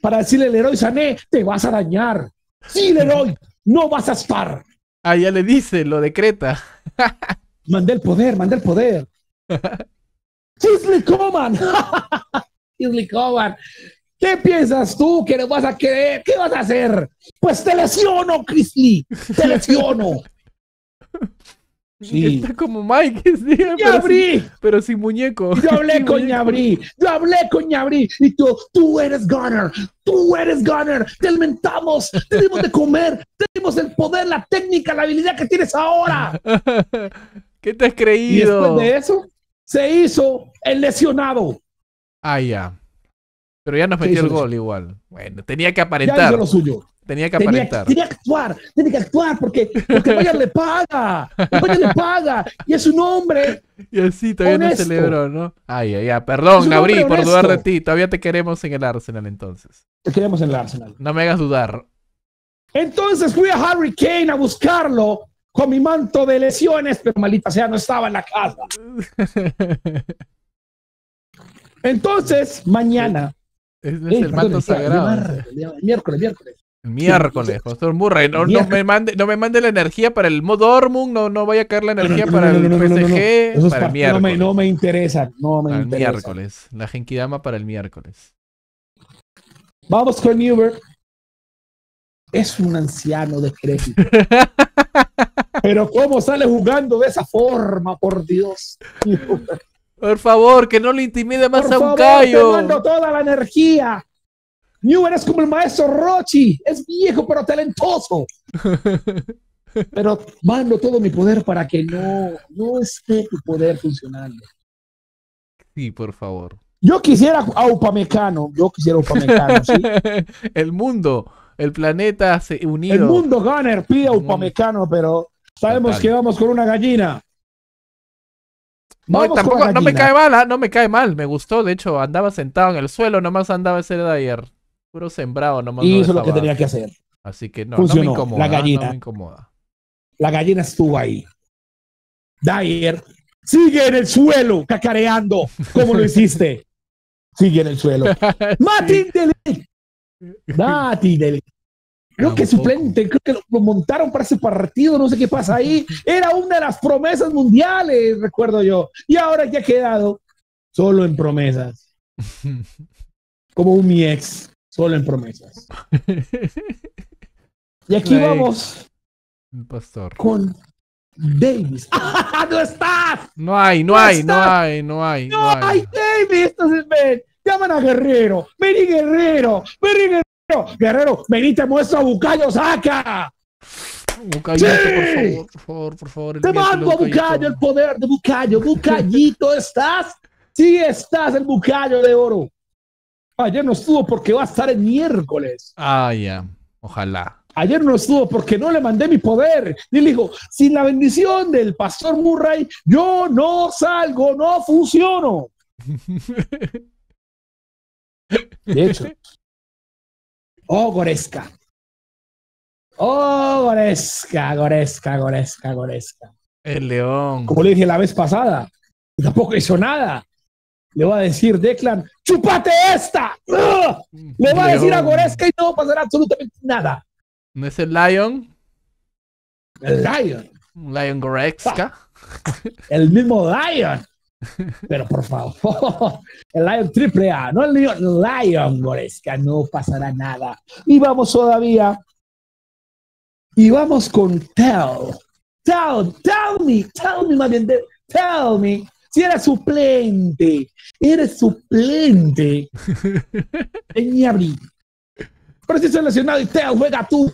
Para decirle, al héroe Sané, te vas a dañar. Sí, Leroy, no vas a estar. Ah, ya le dice, lo decreta. mandé el poder, mandé el poder. Chisley Coman. Chisley Coman. ¿Qué piensas tú que vas a querer? ¿Qué vas a hacer? Pues te lesiono, Chrisley. Te lesiono. Sí. Está como Mike. Pero, sin, muñeco. Yo hablé con Yabri. Yo hablé con Yabri. Y tú, tú eres Gunner. Tú eres Gunner. Te alimentamos. Tenemos de comer. Tenemos el poder, la técnica, la habilidad que tienes ahora. ¿Qué te has creído? Y después de eso, se hizo el lesionado. Ah, ya. Pero ya nos metió el gol igual. Bueno, tenía que aparentar. Ya lo suyo. Tenía que aparentar. Tenía que actuar, tenía que actuar porque, porque Bayern le paga, el le paga y es un hombre. Y así todavía honesto. no celebró, ¿no? Ay, ay, ay. Perdón, gabri por dudar de ti. Todavía te queremos en el Arsenal entonces. Te queremos en el Arsenal. No me hagas dudar. Entonces fui a Harry Kane a buscarlo con mi manto de lesiones, pero malita sea, no estaba en la casa. Entonces, mañana. Es, el, manto sagrado. miércoles, miércoles miércoles, José Murray. No, me mande, no me mande la energía para el modo no, no vaya a caer la energía para el PSG. para miércoles. no me, interesa. No me el miércoles. La Genkidama para el miércoles. Vamos con Newber, Es un anciano de crédito Pero ¿cómo sale jugando de esa forma, por Dios? Por favor, que no le intimide más a un cayo callo. Te mando toda la energía. New eres como el maestro Rochi, es viejo pero talentoso. Pero mando todo mi poder para que no, no esté tu poder funcionando. Sí, por favor. Yo quisiera a Upamecano, yo quisiera Upamecano, ¿sí? el mundo, el planeta se unido. El mundo Gunner pide a Upamecano, pero sabemos que vamos con una gallina. No, tampoco, me cae mal, no me cae mal, me gustó, de hecho andaba sentado en el suelo, nomás andaba ese de ayer. Puro sembrado nomás. Y hizo lo que tenía que hacer. Así que no, no me incomoda. La gallina. La gallina estuvo ahí. Dyer sigue en el suelo cacareando como lo hiciste. Sigue en el suelo. Mati delict. Mati delict. Creo que suplente, creo que lo, montaron para ese partido, no sé qué pasa ahí. Era una de las promesas mundiales, recuerdo yo. Y ahora ya ha quedado solo en promesas. Como un mi ex. Solo en promesas. y aquí vamos. El Pastor. Con Davis. ¡Ah, ¡No estás! No hay, no, hay, no hay, no hay. No, hay. Davis. Entonces, ben. llaman a Guerrero. Vení, Guerrero. Vení, Guerrero. Guerrero, vení, te muestro a Bucayo Saca. Bucayito, sí. por favor, por favor, por favor. Te mando a Bucayo, el poder de Bucayo. Bucayito, ¿estás? Sí, estás, el Bucayo de oro. Ah, ayer no estuvo porque va a estar el miércoles. Ah, ya. Ojalá. Ayer no estuvo porque no le mandé mi poder. Y le dijo, sin la bendición del pastor Murray, yo no salgo, no funciono. de hecho. Oh, Goresca. Oh, Goresca, Goresca, Goresca, Goresca. El león. Como le dije la vez pasada, tampoco hizo nada le va a decir Declan, ¡chúpate esta! Le va a decir a Goreska y no pasará absolutamente nada. ¿No es el Lion? El Lion. Lion Goreska. El mismo Lion. Pero por favor, el Lion Triple A, no el Lion, Lion Goreska, no pasará nada. Y vamos todavía. Y vamos con Tell. Tell, tell me, tell me, más bien, tell me si eres suplente, Eres suplente. Tenía brillo. Pero si lesionado y te juega tú.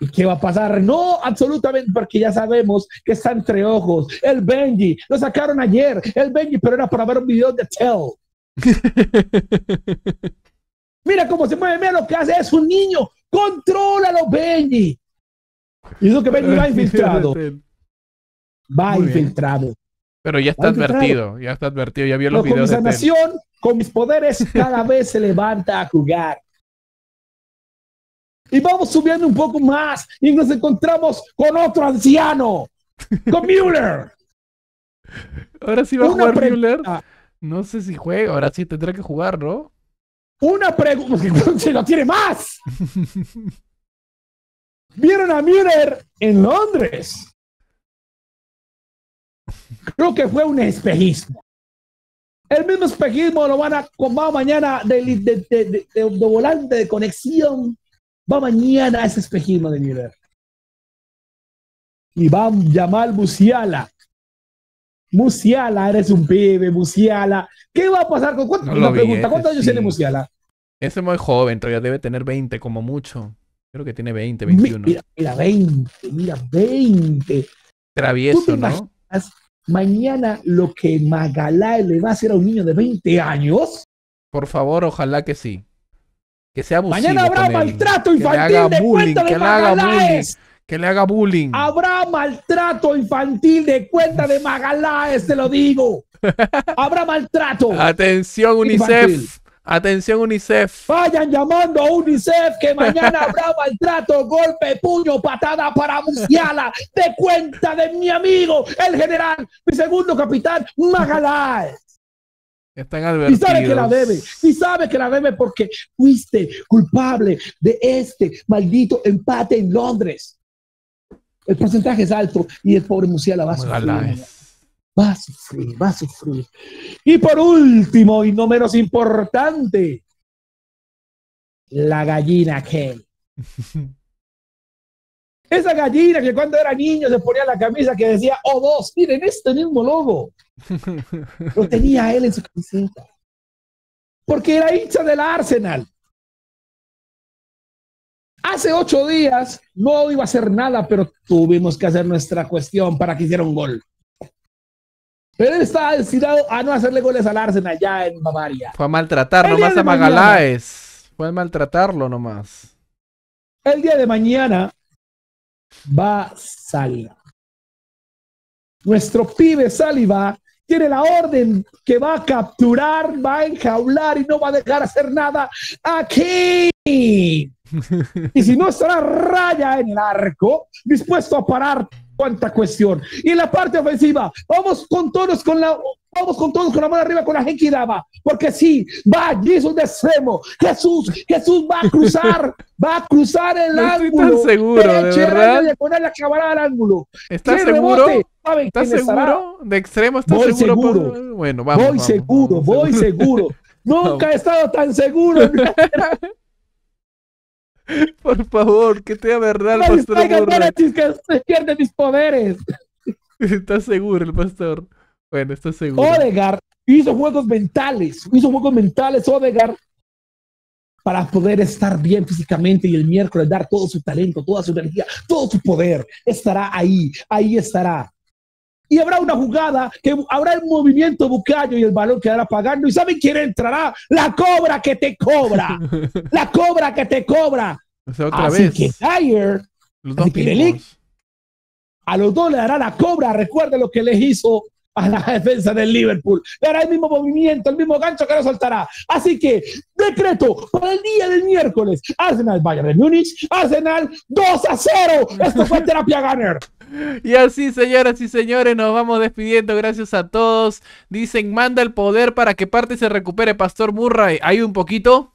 ¿Y qué va a pasar? No, absolutamente, porque ya sabemos que está entre ojos. El Benji, lo sacaron ayer. El Benji, pero era para ver un video de Tell. mira cómo se mueve, mira lo que hace. Es un niño. Contrólalo, Benji. Y eso que Benji va infiltrado. Va infiltrado. Pero ya está advertido, ya está advertido, ya vio los videos. Con mis poderes, cada vez se levanta a jugar. Y vamos subiendo un poco más y nos encontramos con otro anciano, con Müller. Ahora sí va a jugar Müller. Ah. No sé si juega, ahora sí tendrá que jugar, ¿no? Una pregunta, se lo tiene más. Vieron a Müller en Londres. Creo que fue un espejismo. El mismo espejismo lo van a va mañana de, volante de conexión. Va mañana ese espejismo de nivel. Y va a llamar Musiala. Musiala, eres un pibe, Musiala. ¿Qué va a pasar con ¿cuántos años tiene Musiala? Ese es muy joven, todavía debe tener 20 como mucho. Creo que tiene 20, 21. Mira, mira 20, mira 20. Travieso, ¿no? mañana lo que Magalay le va a hacer a un niño de 20 años. Por favor, ojalá que sí. Que sea abusivo. Mañana habrá maltrato infantil. Que le haga de bullying, que le haga bullying. Que le haga bullying. Habrá maltrato infantil de cuenta de Magaláes, te lo digo. Habrá maltrato. Atención, UNICEF. Atención UNICEF. Vayan llamando a UNICEF que mañana habrá maltrato, golpe, puño, patada para Musiala. De cuenta de mi amigo, el general, mi segundo capitán, ¿Está Están advertidos. Y sabe que la debe, y sabe que la debe porque fuiste culpable de este maldito empate en Londres. El porcentaje es alto y el pobre Musiala va a va a sufrir, va a sufrir. Y por último, y no menos importante, la gallina gel. Esa gallina que cuando era niño se ponía la camisa que decía o oh, dos miren este mismo logo. Lo tenía él en su camiseta. Porque era hincha del Arsenal. Hace ocho días no iba a hacer nada, pero tuvimos que hacer nuestra cuestión para que hiciera un gol. Pero él está destinado a no hacerle goles al Arsenal allá en Bavaria. Fue a maltratar nomás a Magaláes. Fue a maltratarlo nomás. El día de mañana va Saliva Nuestro pibe Saliva tiene la orden que va a capturar, va a enjaular y no va a dejar hacer nada aquí. y si no estará raya en el arco, dispuesto a parar cuánta cuestión. Y en la parte ofensiva, vamos con todos con la vamos con todos con la mano arriba con la Daba, porque sí, va Jesús de extremo, Jesús, Jesús va a cruzar, va a cruzar el ángulo. seguro, de verdad. ángulo. ¿Estás seguro? ¿Estás seguro? De extremo estás seguro. Bueno, vamos. Voy seguro, voy seguro. Nunca he estado tan seguro. Por favor, que te verdad, el pastor se pierde mis poderes. ¿Estás seguro el pastor? Bueno, estás seguro. Odegar hizo juegos mentales, hizo juegos mentales Odegar para poder estar bien físicamente y el miércoles dar todo su talento, toda su energía, todo su poder. Estará ahí, ahí estará y habrá una jugada, que habrá el movimiento bucayo y el balón quedará pagando. ¿Y saben quién entrará? La cobra que te cobra. La cobra que te cobra. así que así a los dos le dará la cobra. Recuerden lo que les hizo a la defensa del Liverpool. Le hará el mismo movimiento, el mismo gancho que lo soltará. Así que, decreto, para el día del miércoles, Arsenal Bayern de Múnich, Arsenal 2 a 0. Esto fue Terapia Gunner. Y así, señoras y señores, nos vamos despidiendo. Gracias a todos. Dicen, manda el poder para que parte se recupere, Pastor Murray. ¿Hay un poquito?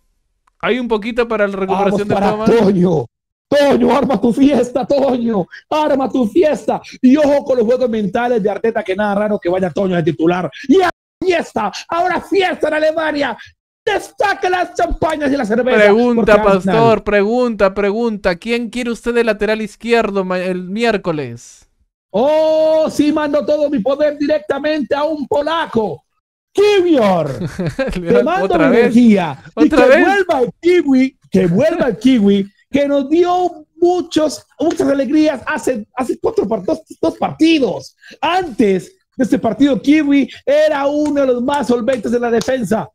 ¿Hay un poquito para la recuperación de Toño. Toño, arma tu fiesta, Toño. Arma tu fiesta. Y ojo con los juegos mentales de Arteta, que nada raro que vaya Toño de titular. Y fiesta, ahora fiesta en Alemania. Destaca las champañas y las cervezas. Pregunta, pastor, pregunta, pregunta. ¿Quién quiere usted de lateral izquierdo el miércoles? Oh, sí, mando todo mi poder directamente a un polaco. Kiwior, te mando mi energía. y que vuelva el kiwi, que vuelva el kiwi, que nos dio muchos, muchas alegrías hace, hace cuatro, dos, dos partidos. Antes de este partido, kiwi era uno de los más solventes de la defensa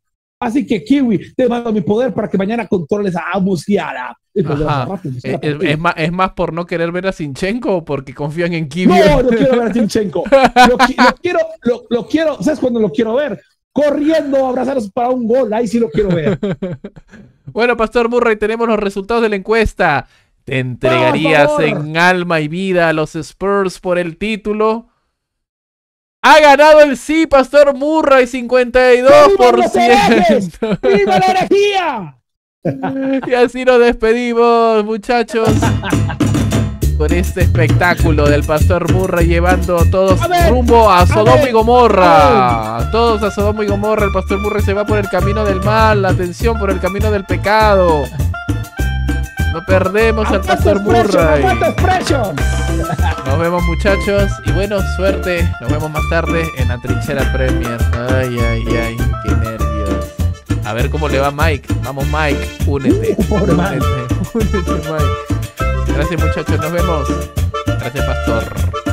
Así que Kiwi, te mando mi poder para que mañana controles a Musiala. Pues, pues, eh, es, es, más, es más por no querer ver a Sinchenko o porque confían en Kiwi. No, no quiero ver a Sinchenko. Lo, quiero, lo, quiero, ¿sabes cuándo lo quiero ver? corriendo a para un gol. Ahí sí lo quiero ver. bueno, Pastor Murray, tenemos los resultados de la encuesta. ¿Te entregarías en alma y vida a los Spurs por el título? Ha ganado el sí, Pastor Murray, 52%. ¡Viva la energía! Y así nos despedimos, muchachos. Con este espectáculo del Pastor Murray llevando todos a todos rumbo a Sodoma y Gomorra. todos a Sodoma y Gomorra. El Pastor Murray se va por el camino del mal. Atención, por el camino del pecado. No perdemos al Pastor Murray. Nos vemos muchachos y bueno, suerte. Nos vemos más tarde en la trinchera Premier. Ay, ay, ay, qué nervios. A ver cómo le va Mike. Vamos Mike, únete. Uh, únete, únete Mike. Gracias muchachos, nos vemos. Gracias Pastor.